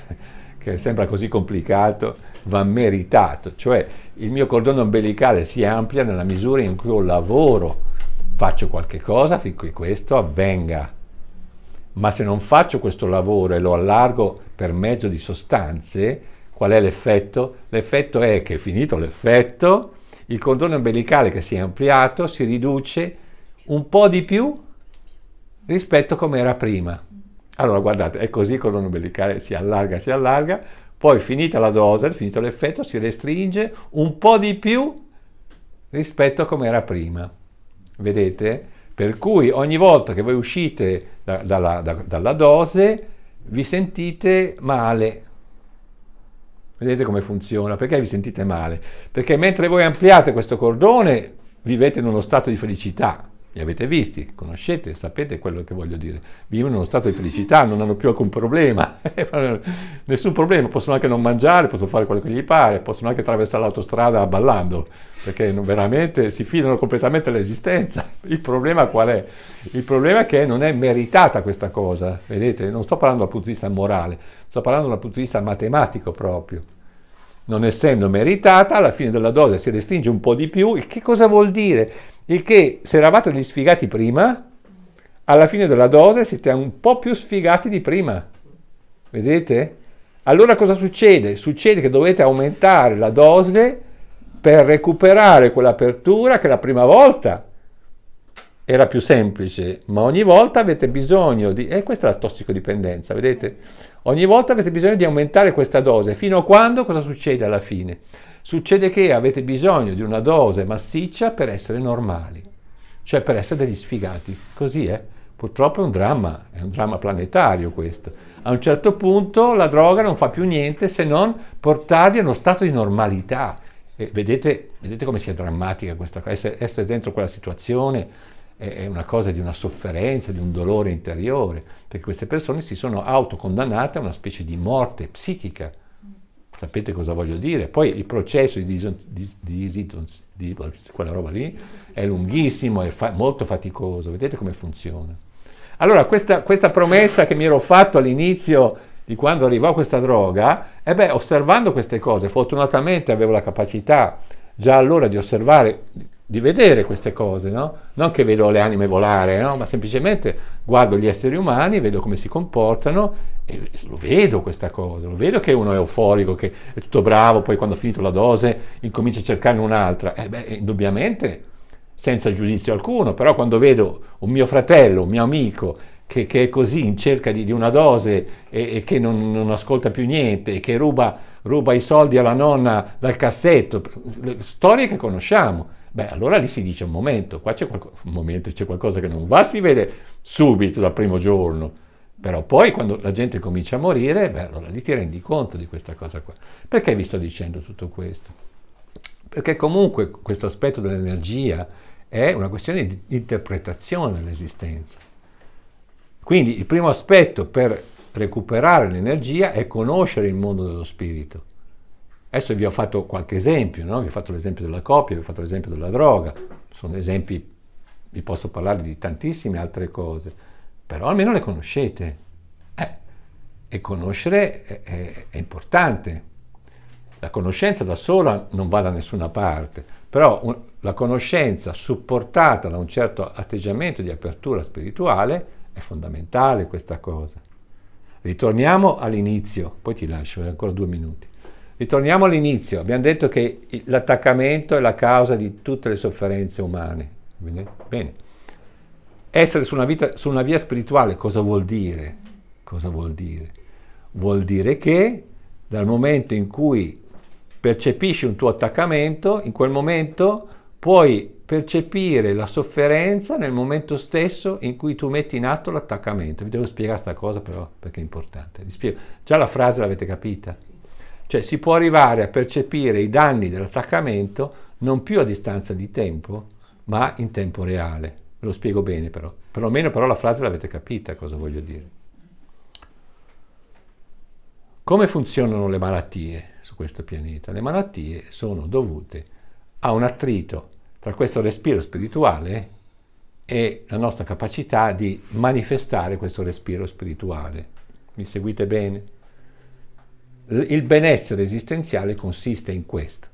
che sembra così complicato, va meritato, cioè il mio cordone ombelicale si amplia nella misura in cui ho lavoro, faccio qualche cosa finché questo avvenga. Ma se non faccio questo lavoro e lo allargo per mezzo di sostanze, qual è l'effetto? L'effetto è che finito l'effetto, il cordone ombelicale che si è ampliato si riduce un po' di più rispetto a come era prima. Allora guardate, è così il cordone ombelicale si allarga, si allarga, poi finita la dose, finito l'effetto, si restringe un po' di più rispetto a come era prima. Vedete? Per cui ogni volta che voi uscite da, dalla, da, dalla dose vi sentite male. Vedete come funziona? Perché vi sentite male? Perché mentre voi ampliate questo cordone vivete in uno stato di felicità, li avete visti, conoscete, sapete quello che voglio dire. Vivono in uno stato di felicità, non hanno più alcun problema, nessun problema, possono anche non mangiare, possono fare quello che gli pare, possono anche attraversare l'autostrada ballando, perché veramente si fidano completamente dell'esistenza. Il problema qual è? Il problema è che non è meritata questa cosa, vedete, non sto parlando dal punto di vista morale, sto parlando dal punto di vista matematico proprio non essendo meritata, alla fine della dose si restringe un po' di più, il che cosa vuol dire? Il che, se eravate gli sfigati prima, alla fine della dose siete un po' più sfigati di prima. Vedete? Allora cosa succede? Succede che dovete aumentare la dose per recuperare quell'apertura che la prima volta era più semplice, ma ogni volta avete bisogno di... E eh, questa è la tossicodipendenza, vedete? Ogni volta avete bisogno di aumentare questa dose, fino a quando cosa succede alla fine? Succede che avete bisogno di una dose massiccia per essere normali, cioè per essere degli sfigati. Così è. Eh? Purtroppo è un dramma, è un dramma planetario questo. A un certo punto la droga non fa più niente se non portarvi a uno stato di normalità. Vedete, vedete, come sia drammatica questa cosa, essere, essere dentro quella situazione è, è una cosa di una sofferenza, di un dolore interiore, perché queste persone si sono autocondannate a una specie di morte psichica. Sapete cosa voglio dire? Poi il processo di, dis- quella roba lì è lunghissimo, è fa- molto faticoso, vedete come funziona. Allora questa, questa promessa che mi ero fatto all'inizio di quando arrivò questa droga, e eh beh, osservando queste cose, fortunatamente avevo la capacità già allora di osservare, di vedere queste cose, no? Non che vedo le anime volare, no? Ma semplicemente guardo gli esseri umani, vedo come si comportano e lo vedo questa cosa, lo vedo che uno è euforico, che è tutto bravo, poi quando ha finito la dose incomincia a cercarne un'altra. E eh, beh, indubbiamente, senza giudizio alcuno, però quando vedo un mio fratello, un mio amico, che, che è così in cerca di, di una dose e, e che non, non, ascolta più niente, e che ruba, ruba i soldi alla nonna dal cassetto, storie che conosciamo. Beh, allora lì si dice un momento, qua c'è, qualco- un momento, c'è qualcosa che non va, si vede subito dal primo giorno però poi quando la gente comincia a morire, beh, allora lì ti rendi conto di questa cosa qua. Perché vi sto dicendo tutto questo? Perché comunque questo aspetto dell'energia è una questione di interpretazione dell'esistenza. Quindi il primo aspetto per recuperare l'energia è conoscere il mondo dello spirito. Adesso vi ho fatto qualche esempio, no? vi ho fatto l'esempio della coppia, vi ho fatto l'esempio della droga, sono esempi, vi posso parlare di tantissime altre cose però almeno le conoscete. Eh, e conoscere è, è, è importante. La conoscenza da sola non va da nessuna parte, però un, la conoscenza supportata da un certo atteggiamento di apertura spirituale è fondamentale questa cosa. Ritorniamo all'inizio, poi ti lascio, ancora due minuti. Ritorniamo all'inizio, abbiamo detto che l'attaccamento è la causa di tutte le sofferenze umane. Bene? Bene. Essere su una, vita, su una via spirituale cosa vuol dire? Cosa vuol dire? Vuol dire che dal momento in cui percepisci un tuo attaccamento, in quel momento puoi percepire la sofferenza nel momento stesso in cui tu metti in atto l'attaccamento. Vi devo spiegare questa cosa però perché è importante. Vi spiego. Già la frase l'avete capita. Cioè si può arrivare a percepire i danni dell'attaccamento non più a distanza di tempo, ma in tempo reale. Ve lo spiego bene però. Perlomeno però la frase l'avete capita cosa voglio dire. Come funzionano le malattie su questo pianeta? Le malattie sono dovute a un attrito tra questo respiro spirituale e la nostra capacità di manifestare questo respiro spirituale. Mi seguite bene? Il benessere esistenziale consiste in questo,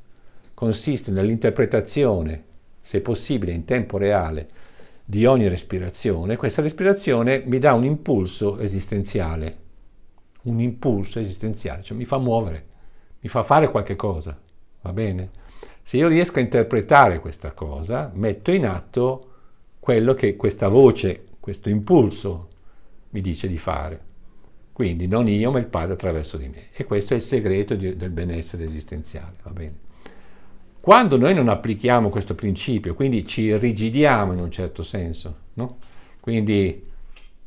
consiste nell'interpretazione, se possibile in tempo reale, di ogni respirazione, questa respirazione mi dà un impulso esistenziale, un impulso esistenziale, cioè mi fa muovere, mi fa fare qualche cosa, va bene? Se io riesco a interpretare questa cosa, metto in atto quello che questa voce, questo impulso mi dice di fare. Quindi non io, ma il Padre attraverso di me. E questo è il segreto di, del benessere esistenziale, va bene? Quando noi non applichiamo questo principio, quindi ci rigidiamo in un certo senso, no? quindi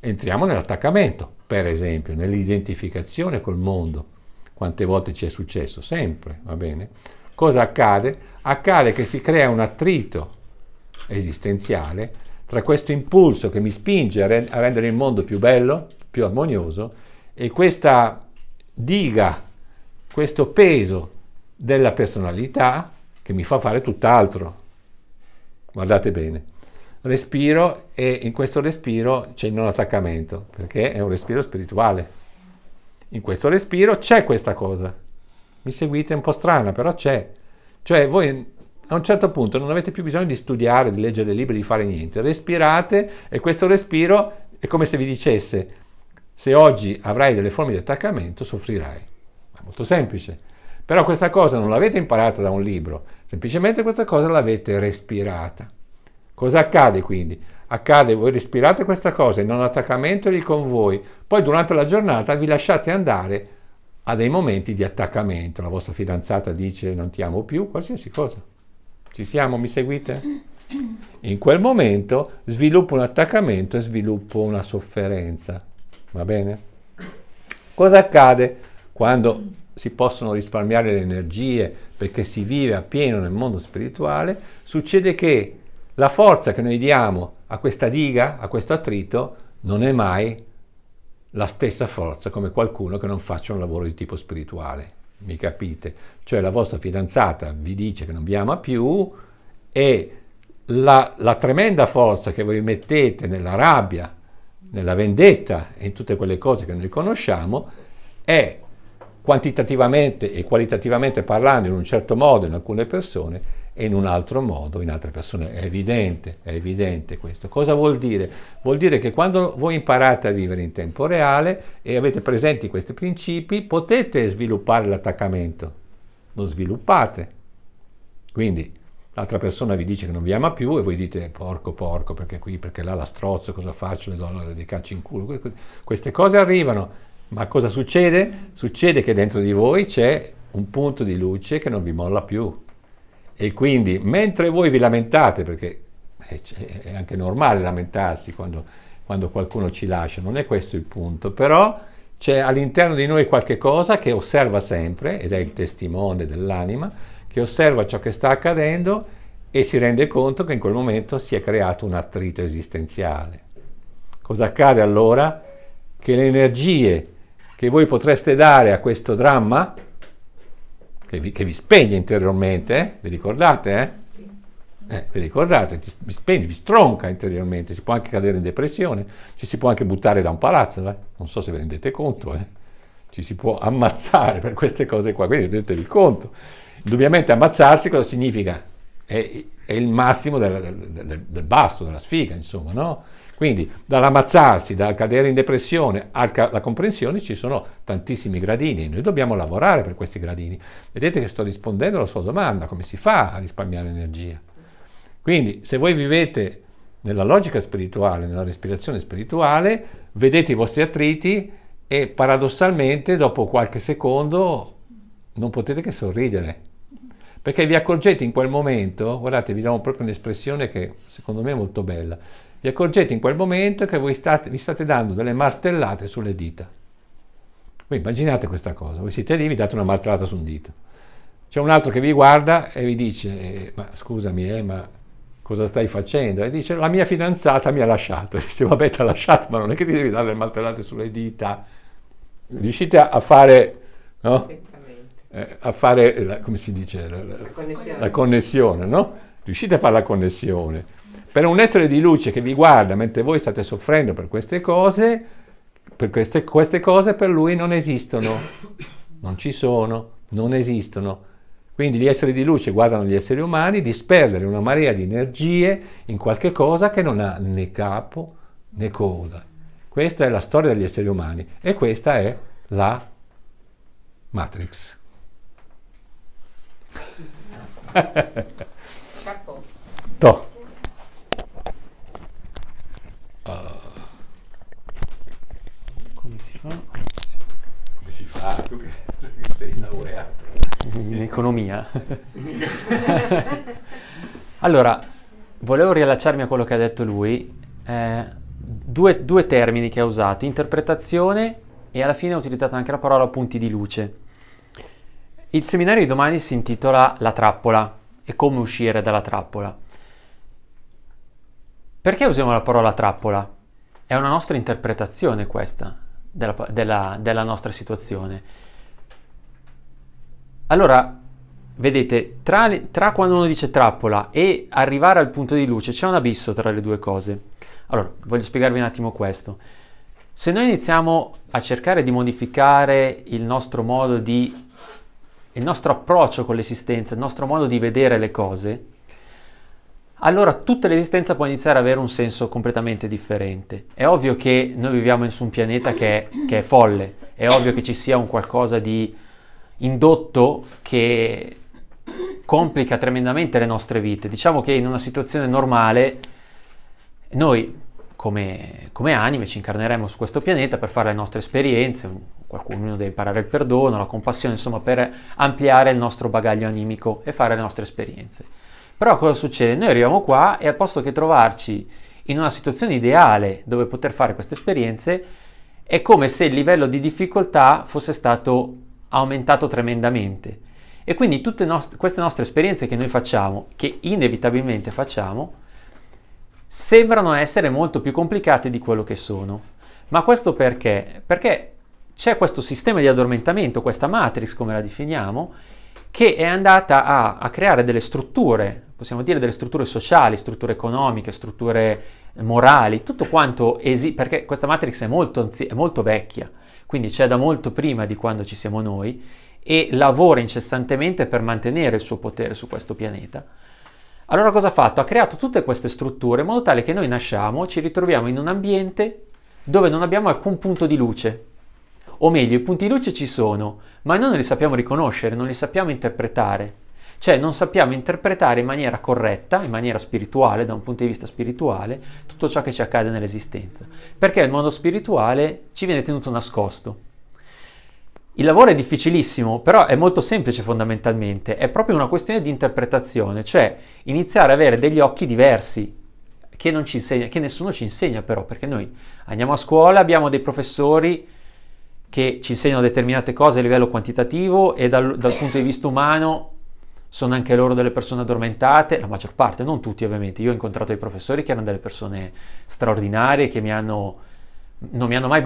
entriamo nell'attaccamento, per esempio, nell'identificazione col mondo. Quante volte ci è successo? Sempre, va bene? Cosa accade? Accade che si crea un attrito esistenziale tra questo impulso che mi spinge a, re a rendere il mondo più bello, più armonioso, e questa diga, questo peso della personalità che mi fa fare tutt'altro. Guardate bene. Respiro e in questo respiro c'è il non attaccamento, perché è un respiro spirituale. In questo respiro c'è questa cosa. Mi seguite, è un po' strana, però c'è. Cioè voi a un certo punto non avete più bisogno di studiare, di leggere libri, di fare niente. Respirate e questo respiro è come se vi dicesse se oggi avrai delle forme di attaccamento soffrirai. È molto semplice. Però questa cosa non l'avete imparata da un libro, semplicemente questa cosa l'avete respirata. Cosa accade quindi? Accade, voi respirate questa cosa, il non attaccamento lì con voi, poi durante la giornata vi lasciate andare a dei momenti di attaccamento. La vostra fidanzata dice non ti amo più, qualsiasi cosa. Ci siamo, mi seguite? In quel momento sviluppo un attaccamento e sviluppo una sofferenza. Va bene? Cosa accade quando si possono risparmiare le energie perché si vive appieno nel mondo spirituale, succede che la forza che noi diamo a questa diga, a questo attrito, non è mai la stessa forza come qualcuno che non faccia un lavoro di tipo spirituale. Mi capite? Cioè la vostra fidanzata vi dice che non vi ama più e la, la tremenda forza che voi mettete nella rabbia, nella vendetta e in tutte quelle cose che noi conosciamo è quantitativamente e qualitativamente parlando in un certo modo in alcune persone e in un altro modo in altre persone. È evidente, è evidente questo. Cosa vuol dire? Vuol dire che quando voi imparate a vivere in tempo reale e avete presenti questi principi, potete sviluppare l'attaccamento. Lo sviluppate. Quindi l'altra persona vi dice che non vi ama più e voi dite porco porco perché qui, perché là la strozzo, cosa faccio, le do le cacci in culo. Queste cose arrivano ma cosa succede? Succede che dentro di voi c'è un punto di luce che non vi molla più. E quindi mentre voi vi lamentate, perché eh, è anche normale lamentarsi quando, quando qualcuno ci lascia, non è questo il punto, però c'è all'interno di noi qualche cosa che osserva sempre, ed è il testimone dell'anima, che osserva ciò che sta accadendo e si rende conto che in quel momento si è creato un attrito esistenziale. Cosa accade allora? Che le energie che voi potreste dare a questo dramma, che vi, che vi spegne interiormente, eh? vi ricordate? Eh? Eh, vi ricordate, ti, vi spegne, vi stronca interiormente, si può anche cadere in depressione, ci si può anche buttare da un palazzo, eh? non so se vi rendete conto, eh? ci si può ammazzare per queste cose qua, quindi rendetevi conto. Indubbiamente ammazzarsi cosa significa? È, è il massimo del, del, del, del basso, della sfiga, insomma, no? Quindi dall'ammazzarsi, dal cadere in depressione alla comprensione ci sono tantissimi gradini e noi dobbiamo lavorare per questi gradini. Vedete che sto rispondendo alla sua domanda, come si fa a risparmiare energia? Quindi se voi vivete nella logica spirituale, nella respirazione spirituale, vedete i vostri attriti e paradossalmente dopo qualche secondo non potete che sorridere. Perché vi accorgete in quel momento, guardate, vi do proprio un'espressione che secondo me è molto bella vi accorgete in quel momento che voi state, vi state dando delle martellate sulle dita. Voi immaginate questa cosa, voi siete lì, vi date una martellata su un dito. C'è un altro che vi guarda e vi dice, eh, ma scusami, eh, ma cosa stai facendo? E dice, la mia fidanzata mi ha lasciato. E dice, vabbè, ti ha lasciato, ma non è che ti devi dare le martellate sulle dita. Riuscite a fare, no? eh, a fare la, come si dice, la, la, la connessione, no? Riuscite a fare la connessione per un essere di luce che vi guarda mentre voi state soffrendo per queste cose, per queste, queste cose per lui non esistono, non ci sono, non esistono. Quindi gli esseri di luce guardano gli esseri umani disperdere una marea di energie in qualche cosa che non ha né capo né coda. Questa è la storia degli esseri umani e questa è la Matrix. Chapeau. fa? Come si fa? Tu che sei laureato. In economia. allora, volevo riallacciarmi a quello che ha detto lui. Eh, due, due termini che ha usato, interpretazione e alla fine ha utilizzato anche la parola punti di luce. Il seminario di domani si intitola La trappola e come uscire dalla trappola. Perché usiamo la parola trappola? È una nostra interpretazione questa della, della, della nostra situazione. Allora, vedete, tra, tra, quando uno dice trappola e arrivare al punto di luce c'è un abisso tra le due cose. Allora, voglio spiegarvi un attimo questo. Se noi iniziamo a cercare di modificare il nostro modo di, il nostro approccio con l'esistenza, il nostro modo di vedere le cose, allora tutta l'esistenza può iniziare ad avere un senso completamente differente. È ovvio che noi viviamo su un pianeta che è, che è folle, è ovvio che ci sia un qualcosa di indotto che complica tremendamente le nostre vite. Diciamo che in una situazione normale noi come, come, anime ci incarneremo su questo pianeta per fare le nostre esperienze, qualcuno deve imparare il perdono, la compassione, insomma per ampliare il nostro bagaglio animico e fare le nostre esperienze. Però cosa succede? Noi arriviamo qua e al posto che trovarci in una situazione ideale dove poter fare queste esperienze, è come se il livello di difficoltà fosse stato aumentato tremendamente. E quindi tutte nost- queste nostre esperienze che noi facciamo, che inevitabilmente facciamo, sembrano essere molto più complicate di quello che sono. Ma questo perché? Perché c'è questo sistema di addormentamento, questa matrix come la definiamo, che è andata a, a creare delle strutture, possiamo dire delle strutture sociali, strutture economiche, strutture morali, tutto quanto esiste, perché questa Matrix è molto, è molto vecchia, quindi c'è da molto prima di quando ci siamo noi e lavora incessantemente per mantenere il suo potere su questo pianeta. Allora cosa ha fatto? Ha creato tutte queste strutture in modo tale che noi nasciamo, ci ritroviamo in un ambiente dove non abbiamo alcun punto di luce, o meglio, i punti luce ci sono, ma noi non li sappiamo riconoscere, non li sappiamo interpretare. Cioè non sappiamo interpretare in maniera corretta, in maniera spirituale, da un punto di vista spirituale, tutto ciò che ci accade nell'esistenza. Perché il mondo spirituale ci viene tenuto nascosto. Il lavoro è difficilissimo, però è molto semplice fondamentalmente, è proprio una questione di interpretazione, cioè iniziare ad avere degli occhi diversi, che, insegna, che nessuno ci insegna però, perché noi andiamo a scuola, abbiamo dei professori che ci insegnano determinate cose a livello quantitativo e dal, dal punto di vista umano sono anche loro delle persone addormentate, la maggior parte, non tutti ovviamente. Io ho incontrato dei professori che erano delle persone straordinarie, che mi hanno, non mi hanno mai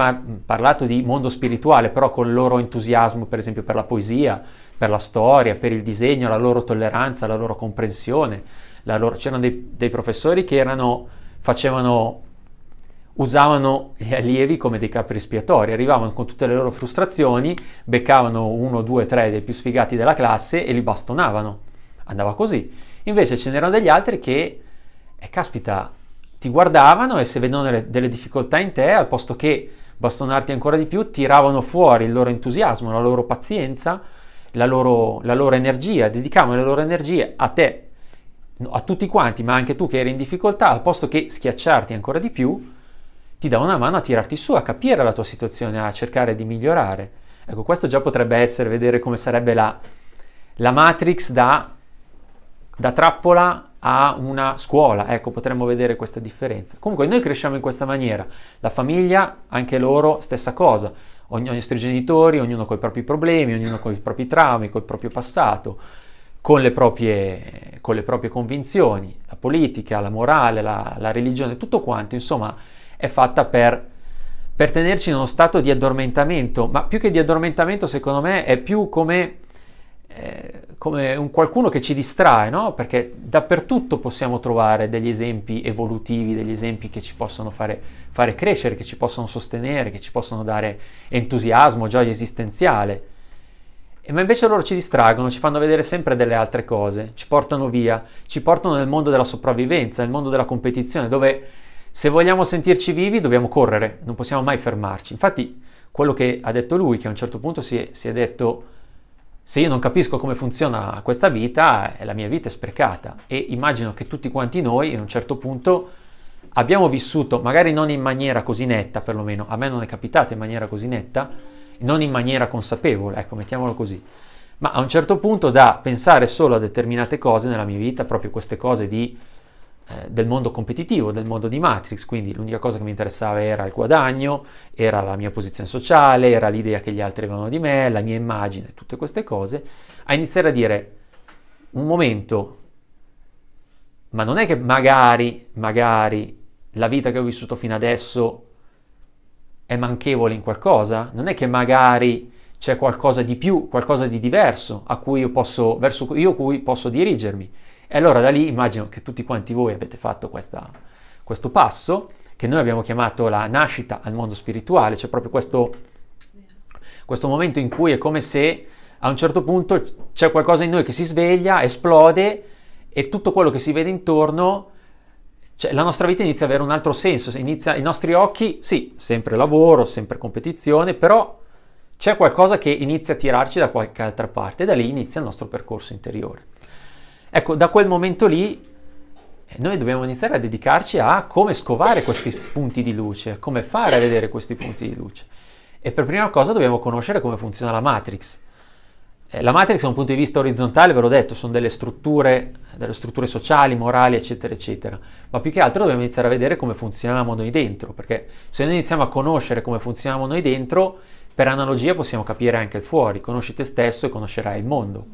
parlato di mondo spirituale, però con il loro entusiasmo, per esempio, per la poesia, per la storia, per il disegno, la loro tolleranza, la loro comprensione. La loro... C'erano dei, dei professori che erano, facevano usavano gli allievi come dei capri espiatori, arrivavano con tutte le loro frustrazioni, beccavano uno, due, tre dei più sfigati della classe e li bastonavano. Andava così. Invece ce n'erano degli altri che, eh, caspita, ti guardavano e se vedono delle, delle difficoltà in te, al posto che bastonarti ancora di più, tiravano fuori il loro entusiasmo, la loro pazienza, la loro, la loro energia, dedicavano le loro energie a te, a tutti quanti, ma anche tu che eri in difficoltà, al posto che schiacciarti ancora di più, ti dà una mano a tirarti su, a capire la tua situazione, a cercare di migliorare. Ecco, questo già potrebbe essere vedere come sarebbe la, la Matrix da, da trappola a una scuola, ecco, potremmo vedere questa differenza. Comunque noi cresciamo in questa maniera, la famiglia, anche loro, stessa cosa, ogni, ogni nostri genitori, ognuno con i propri problemi, ognuno con i propri traumi, col proprio passato, con le proprie, con le proprie convinzioni, la politica, la morale, la, la religione, tutto quanto, insomma è fatta per, per tenerci in uno stato di addormentamento, ma più che di addormentamento secondo me è più come, eh, come un qualcuno che ci distrae, no? perché dappertutto possiamo trovare degli esempi evolutivi, degli esempi che ci possono fare, fare crescere, che ci possono sostenere, che ci possono dare entusiasmo, gioia esistenziale ma invece loro ci distraggono, ci fanno vedere sempre delle altre cose, ci portano via, ci portano nel mondo della sopravvivenza, nel mondo della competizione, dove se vogliamo sentirci vivi dobbiamo correre, non possiamo mai fermarci. Infatti quello che ha detto lui, che a un certo punto si è, si è detto se io non capisco come funziona questa vita, eh, la mia vita è sprecata e immagino che tutti quanti noi a un certo punto abbiamo vissuto, magari non in maniera così netta perlomeno, a me non è capitata in maniera così netta, non in maniera consapevole, ecco, mettiamolo così, ma a un certo punto da pensare solo a determinate cose nella mia vita, proprio queste cose di eh, del mondo competitivo, del mondo di Matrix, quindi l'unica cosa che mi interessava era il guadagno, era la mia posizione sociale, era l'idea che gli altri avevano di me, la mia immagine, tutte queste cose, a iniziare a dire un momento, ma non è che magari, magari la vita che ho vissuto fino adesso è manchevole in qualcosa? Non è che magari c'è qualcosa di più, qualcosa di diverso a cui io posso, verso io cui posso dirigermi. E allora da lì immagino che tutti quanti voi avete fatto questa, questo passo, che noi abbiamo chiamato la nascita al mondo spirituale, cioè proprio questo, questo momento in cui è come se a un certo punto c'è qualcosa in noi che si sveglia, esplode e tutto quello che si vede intorno, cioè la nostra vita inizia ad avere un altro senso, inizia, i nostri occhi, sì, sempre lavoro, sempre competizione, però c'è qualcosa che inizia a tirarci da qualche altra parte e da lì inizia il nostro percorso interiore. Ecco, da quel momento lì eh, noi dobbiamo iniziare a dedicarci a come scovare questi punti di luce, come fare a vedere questi punti di luce. E per prima cosa dobbiamo conoscere come funziona la matrix. Eh, la matrix da un punto di vista orizzontale, ve l'ho detto, sono delle strutture, delle strutture sociali, morali, eccetera, eccetera. Ma più che altro dobbiamo iniziare a vedere come funzioniamo noi dentro, perché se noi iniziamo a conoscere come funzioniamo noi dentro, per analogia possiamo capire anche il fuori, conosci te stesso e conoscerai il mondo.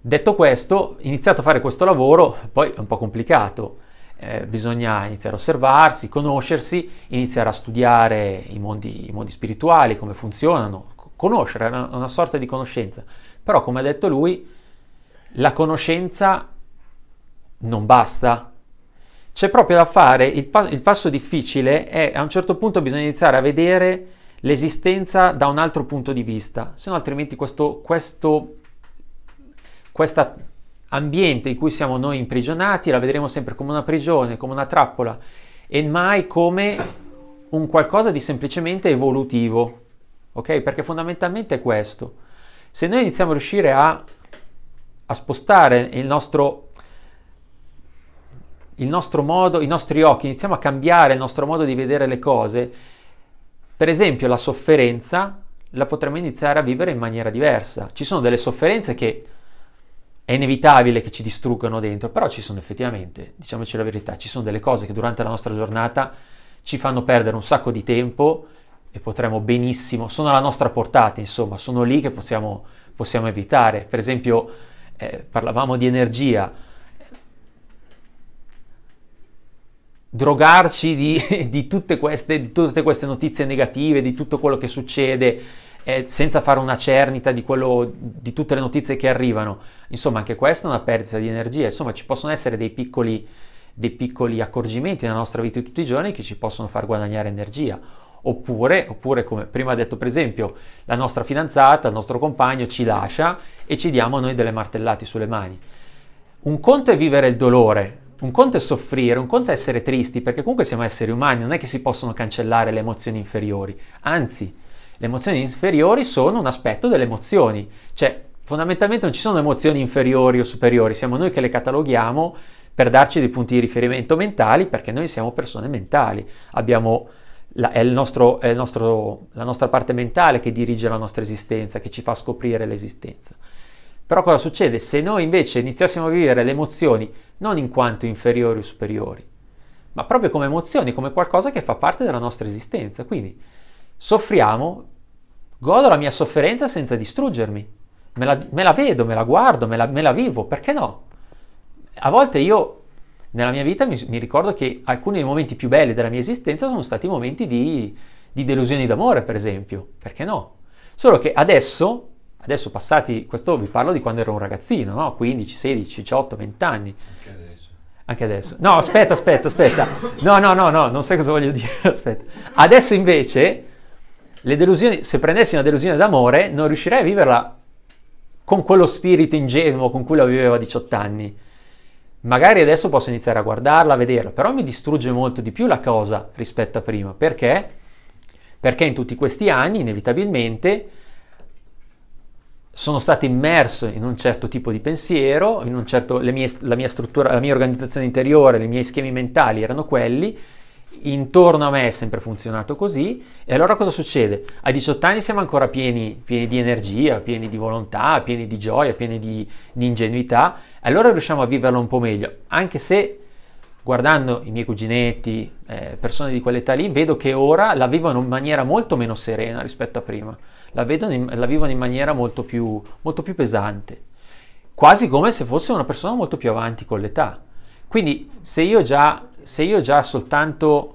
Detto questo, iniziato a fare questo lavoro, poi è un po' complicato, eh, bisogna iniziare a osservarsi, conoscersi, iniziare a studiare i mondi, i mondi spirituali, come funzionano, conoscere, è una, una sorta di conoscenza. Però, come ha detto lui, la conoscenza non basta. C'è proprio da fare, il, pa- il passo difficile è a un certo punto bisogna iniziare a vedere l'esistenza da un altro punto di vista, se no altrimenti questo, questo ambiente in cui siamo noi imprigionati la vedremo sempre come una prigione, come una trappola e mai come un qualcosa di semplicemente evolutivo, ok? Perché fondamentalmente è questo. Se noi iniziamo a riuscire a, a spostare il nostro, il nostro modo, i nostri occhi, iniziamo a cambiare il nostro modo di vedere le cose, per esempio la sofferenza la potremmo iniziare a vivere in maniera diversa. Ci sono delle sofferenze che è inevitabile che ci distruggano dentro, però ci sono effettivamente, diciamoci la verità, ci sono delle cose che durante la nostra giornata ci fanno perdere un sacco di tempo e potremmo benissimo, sono alla nostra portata, insomma, sono lì che possiamo, possiamo evitare. Per esempio, eh, parlavamo di energia, drogarci di, di, tutte queste, di, tutte queste, notizie negative, di tutto quello che succede, eh, senza fare una cernita di, quello, di tutte le notizie che arrivano. Insomma, anche questa è una perdita di energia. Insomma, ci possono essere dei piccoli, dei piccoli accorgimenti nella nostra vita di tutti i giorni che ci possono far guadagnare energia. Oppure, oppure, come prima detto per esempio, la nostra fidanzata, il nostro compagno ci lascia e ci diamo noi delle martellate sulle mani. Un conto è vivere il dolore, un conto è soffrire, un conto è essere tristi, perché comunque siamo esseri umani, non è che si possono cancellare le emozioni inferiori, anzi, le emozioni inferiori sono un aspetto delle emozioni, cioè fondamentalmente non ci sono emozioni inferiori o superiori, siamo noi che le cataloghiamo per darci dei punti di riferimento mentali, perché noi siamo persone mentali, abbiamo la, è, nostro, è nostro, la nostra parte mentale che dirige la nostra esistenza, che ci fa scoprire l'esistenza. Però cosa succede? Se noi invece iniziassimo a vivere le emozioni non in quanto inferiori o superiori, ma proprio come emozioni, come qualcosa che fa parte della nostra esistenza. Quindi soffriamo, godo la mia sofferenza senza distruggermi, me la, me la vedo, me la guardo, me la, me la, vivo, perché no? A volte io nella mia vita mi, mi, ricordo che alcuni dei momenti più belli della mia esistenza sono stati momenti di, di delusioni d'amore, per esempio, perché no? Solo che adesso Adesso passati, questo vi parlo di quando ero un ragazzino, no? 15, 16, 18, 20 anni. Anche adesso. Anche adesso. No, aspetta, aspetta, aspetta. No, no, no, no, non sai cosa voglio dire, aspetta. Adesso invece, le delusioni, se prendessi una delusione d'amore, non riuscirei a viverla con quello spirito ingenuo con cui la viveva a 18 anni. Magari adesso posso iniziare a guardarla, a vederla, però mi distrugge molto di più la cosa rispetto a prima. Perché? Perché in tutti questi anni, inevitabilmente, sono stato immerso in un certo tipo di pensiero, in un certo, mie, la mia struttura, la mia organizzazione interiore, i miei schemi mentali erano quelli, intorno a me è sempre funzionato così e allora cosa succede? A 18 anni siamo ancora pieni, pieni di energia, pieni di volontà, pieni di gioia, pieni di, di ingenuità, allora riusciamo a viverlo un po' meglio, anche se guardando i miei cuginetti, eh, persone di quell'età lì, vedo che ora la vivono in maniera molto meno serena rispetto a prima, la, in, la vivono in maniera molto più, molto più pesante, quasi come se fosse una persona molto più avanti con l'età. Quindi se io già, se io già soltanto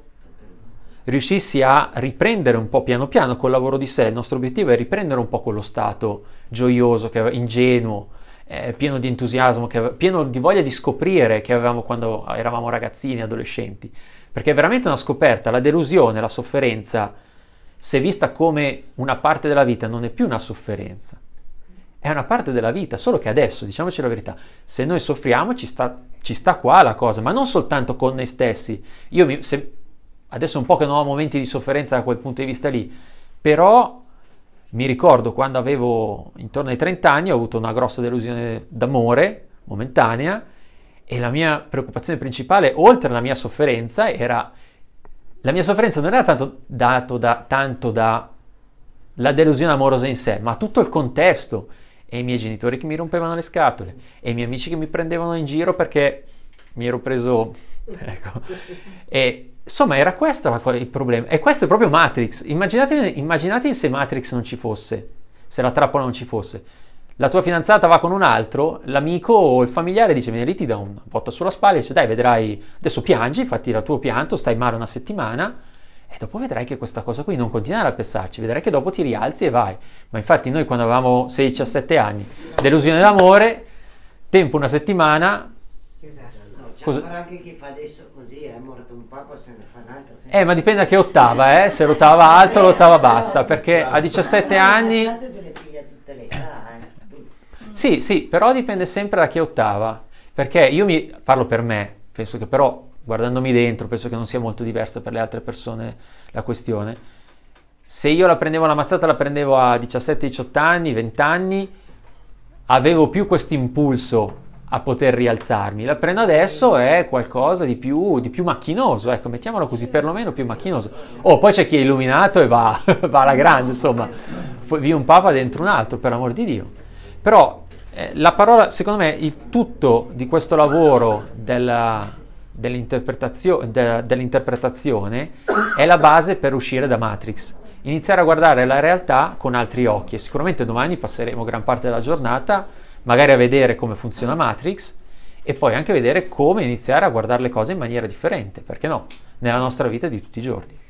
riuscissi a riprendere un po' piano piano col lavoro di sé, il nostro obiettivo è riprendere un po' quello stato gioioso, ingenuo, eh, pieno di entusiasmo, che, pieno di voglia di scoprire che avevamo quando eravamo ragazzini, adolescenti. Perché è veramente una scoperta, la delusione, la sofferenza, se vista come una parte della vita, non è più una sofferenza. È una parte della vita, solo che adesso, diciamoci la verità, se noi soffriamo ci sta, ci sta qua la cosa, ma non soltanto con noi stessi. Io mi, se, adesso un po' che non ho momenti di sofferenza da quel punto di vista lì, però mi ricordo quando avevo intorno ai 30 anni ho avuto una grossa delusione d'amore momentanea e la mia preoccupazione principale, oltre alla mia sofferenza, era la mia sofferenza non era tanto dato da, tanto da la delusione amorosa in sé, ma tutto il contesto e i miei genitori che mi rompevano le scatole e i miei amici che mi prendevano in giro perché mi ero preso ecco. e Insomma, era questo il problema. E questo è proprio Matrix. Immaginatevi, immaginatevi se Matrix non ci fosse, se la trappola non ci fosse. La tua fidanzata va con un altro, l'amico o il familiare dice: Vieni lì, ti dà una botta sulla spalla e dice: Dai, vedrai, adesso piangi, fatti il tuo pianto, stai male una settimana. E dopo vedrai che questa cosa qui non continuerà a pensarci, vedrai che dopo ti rialzi e vai. Ma infatti noi quando avevamo 16 17 anni, delusione d'amore, tempo una settimana, c'è cioè, Cosa? anche chi fa adesso così, è morto un papa, se ne fa un altro. Eh, ma dipende da che ottava, eh, se l'ottava alta o l'ottava eh, bassa, perché a 17 anni... Eh, sì, sì, però dipende sempre da che ottava, perché io mi parlo per me, penso che però guardandomi dentro, penso che non sia molto diversa per le altre persone la questione. Se io la prendevo la mazzata, la prendevo a 17-18 anni, 20 anni, avevo più questo impulso a poter rialzarmi. La prendo adesso è qualcosa di più, di più macchinoso, ecco, mettiamolo così, perlomeno più macchinoso. Oh, poi c'è chi è illuminato e va, va alla grande, insomma, vi un papa dentro un altro, per amor di Dio. Però eh, la parola, secondo me, il tutto di questo lavoro della, dell'interpretazio, de, dell'interpretazione è la base per uscire da Matrix. Iniziare a guardare la realtà con altri occhi sicuramente domani passeremo gran parte della giornata magari a vedere come funziona Matrix e poi anche vedere come iniziare a guardare le cose in maniera differente, perché no, nella nostra vita di tutti i giorni.